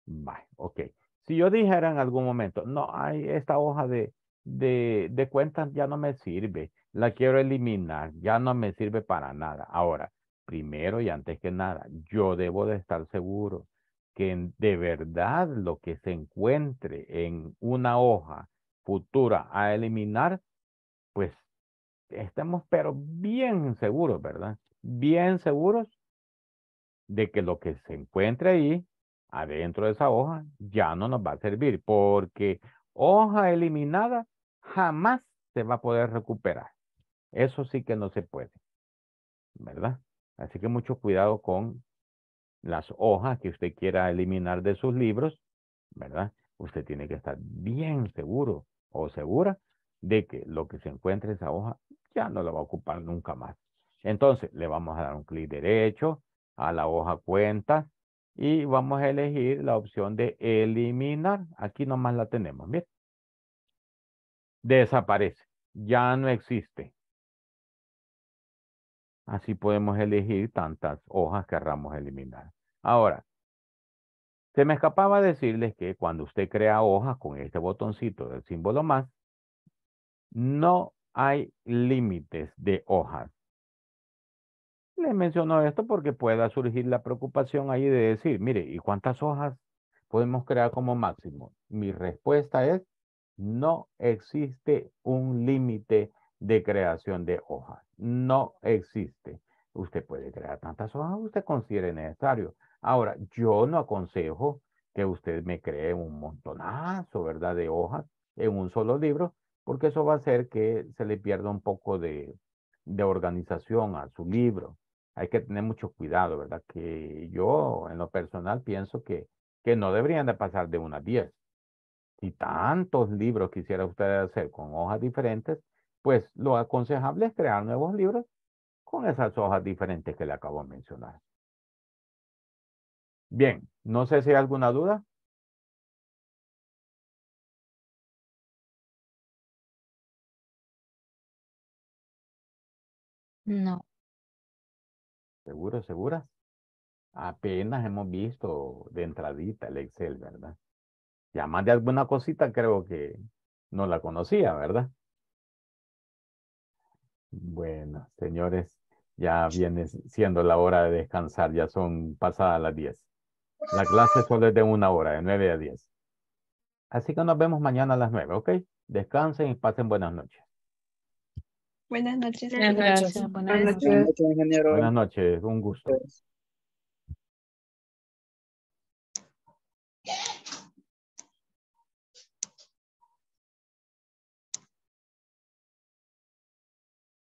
Vale, ok. Si yo dijera en algún momento, no, hay esta hoja de, de, de cuentas ya no me sirve, la quiero eliminar, ya no me sirve para nada. Ahora, primero y antes que nada, yo debo de estar seguro que de verdad lo que se encuentre en una hoja futura a eliminar pues estamos pero bien seguros, ¿verdad? Bien seguros de que lo que se encuentre ahí, adentro de esa hoja, ya no nos va a servir, porque hoja eliminada jamás se va a poder recuperar. Eso sí que no se puede, ¿verdad? Así que mucho cuidado con las hojas que usted quiera eliminar de sus libros, ¿verdad? Usted tiene que estar bien seguro o segura de que lo que se encuentre en esa hoja ya no la va a ocupar nunca más. Entonces, le vamos a dar un clic derecho a la hoja cuenta. y vamos a elegir la opción de eliminar. Aquí nomás la tenemos, miren. Desaparece, ya no existe. Así podemos elegir tantas hojas que querramos eliminar. Ahora, se me escapaba decirles que cuando usted crea hojas con este botoncito del símbolo más, no hay límites de hojas. Les menciono esto porque pueda surgir la preocupación ahí de decir, mire, ¿y cuántas hojas podemos crear como máximo? Mi respuesta es, no existe un límite de creación de hojas. No existe. Usted puede crear tantas hojas usted considere necesario. Ahora, yo no aconsejo que usted me cree un montonazo, ¿verdad?, de hojas en un solo libro, porque eso va a hacer que se le pierda un poco de, organización a su libro. Hay que tener mucho cuidado, ¿verdad? Que yo en lo personal pienso que, que no deberían de pasar de unas 10. Si tantos libros quisiera usted hacer con hojas diferentes, pues lo aconsejable es crear nuevos libros con esas hojas diferentes que le acabo de mencionar. Bien, no sé si hay alguna duda. No. ¿Seguro, seguras? Apenas hemos visto de entradita el Excel, ¿verdad? Ya más de alguna cosita creo que no la conocía, ¿verdad? Bueno, señores, ya viene siendo la hora de descansar, ya son pasadas las 10. La clase solo es de una hora, de 9 a 10. Así que nos vemos mañana a las 9, ¿ok? Descansen y pasen buenas noches. Buenas noches. Buenas noches. Buenas noches, Buenas noches. Buenas noches. un gusto. Pues,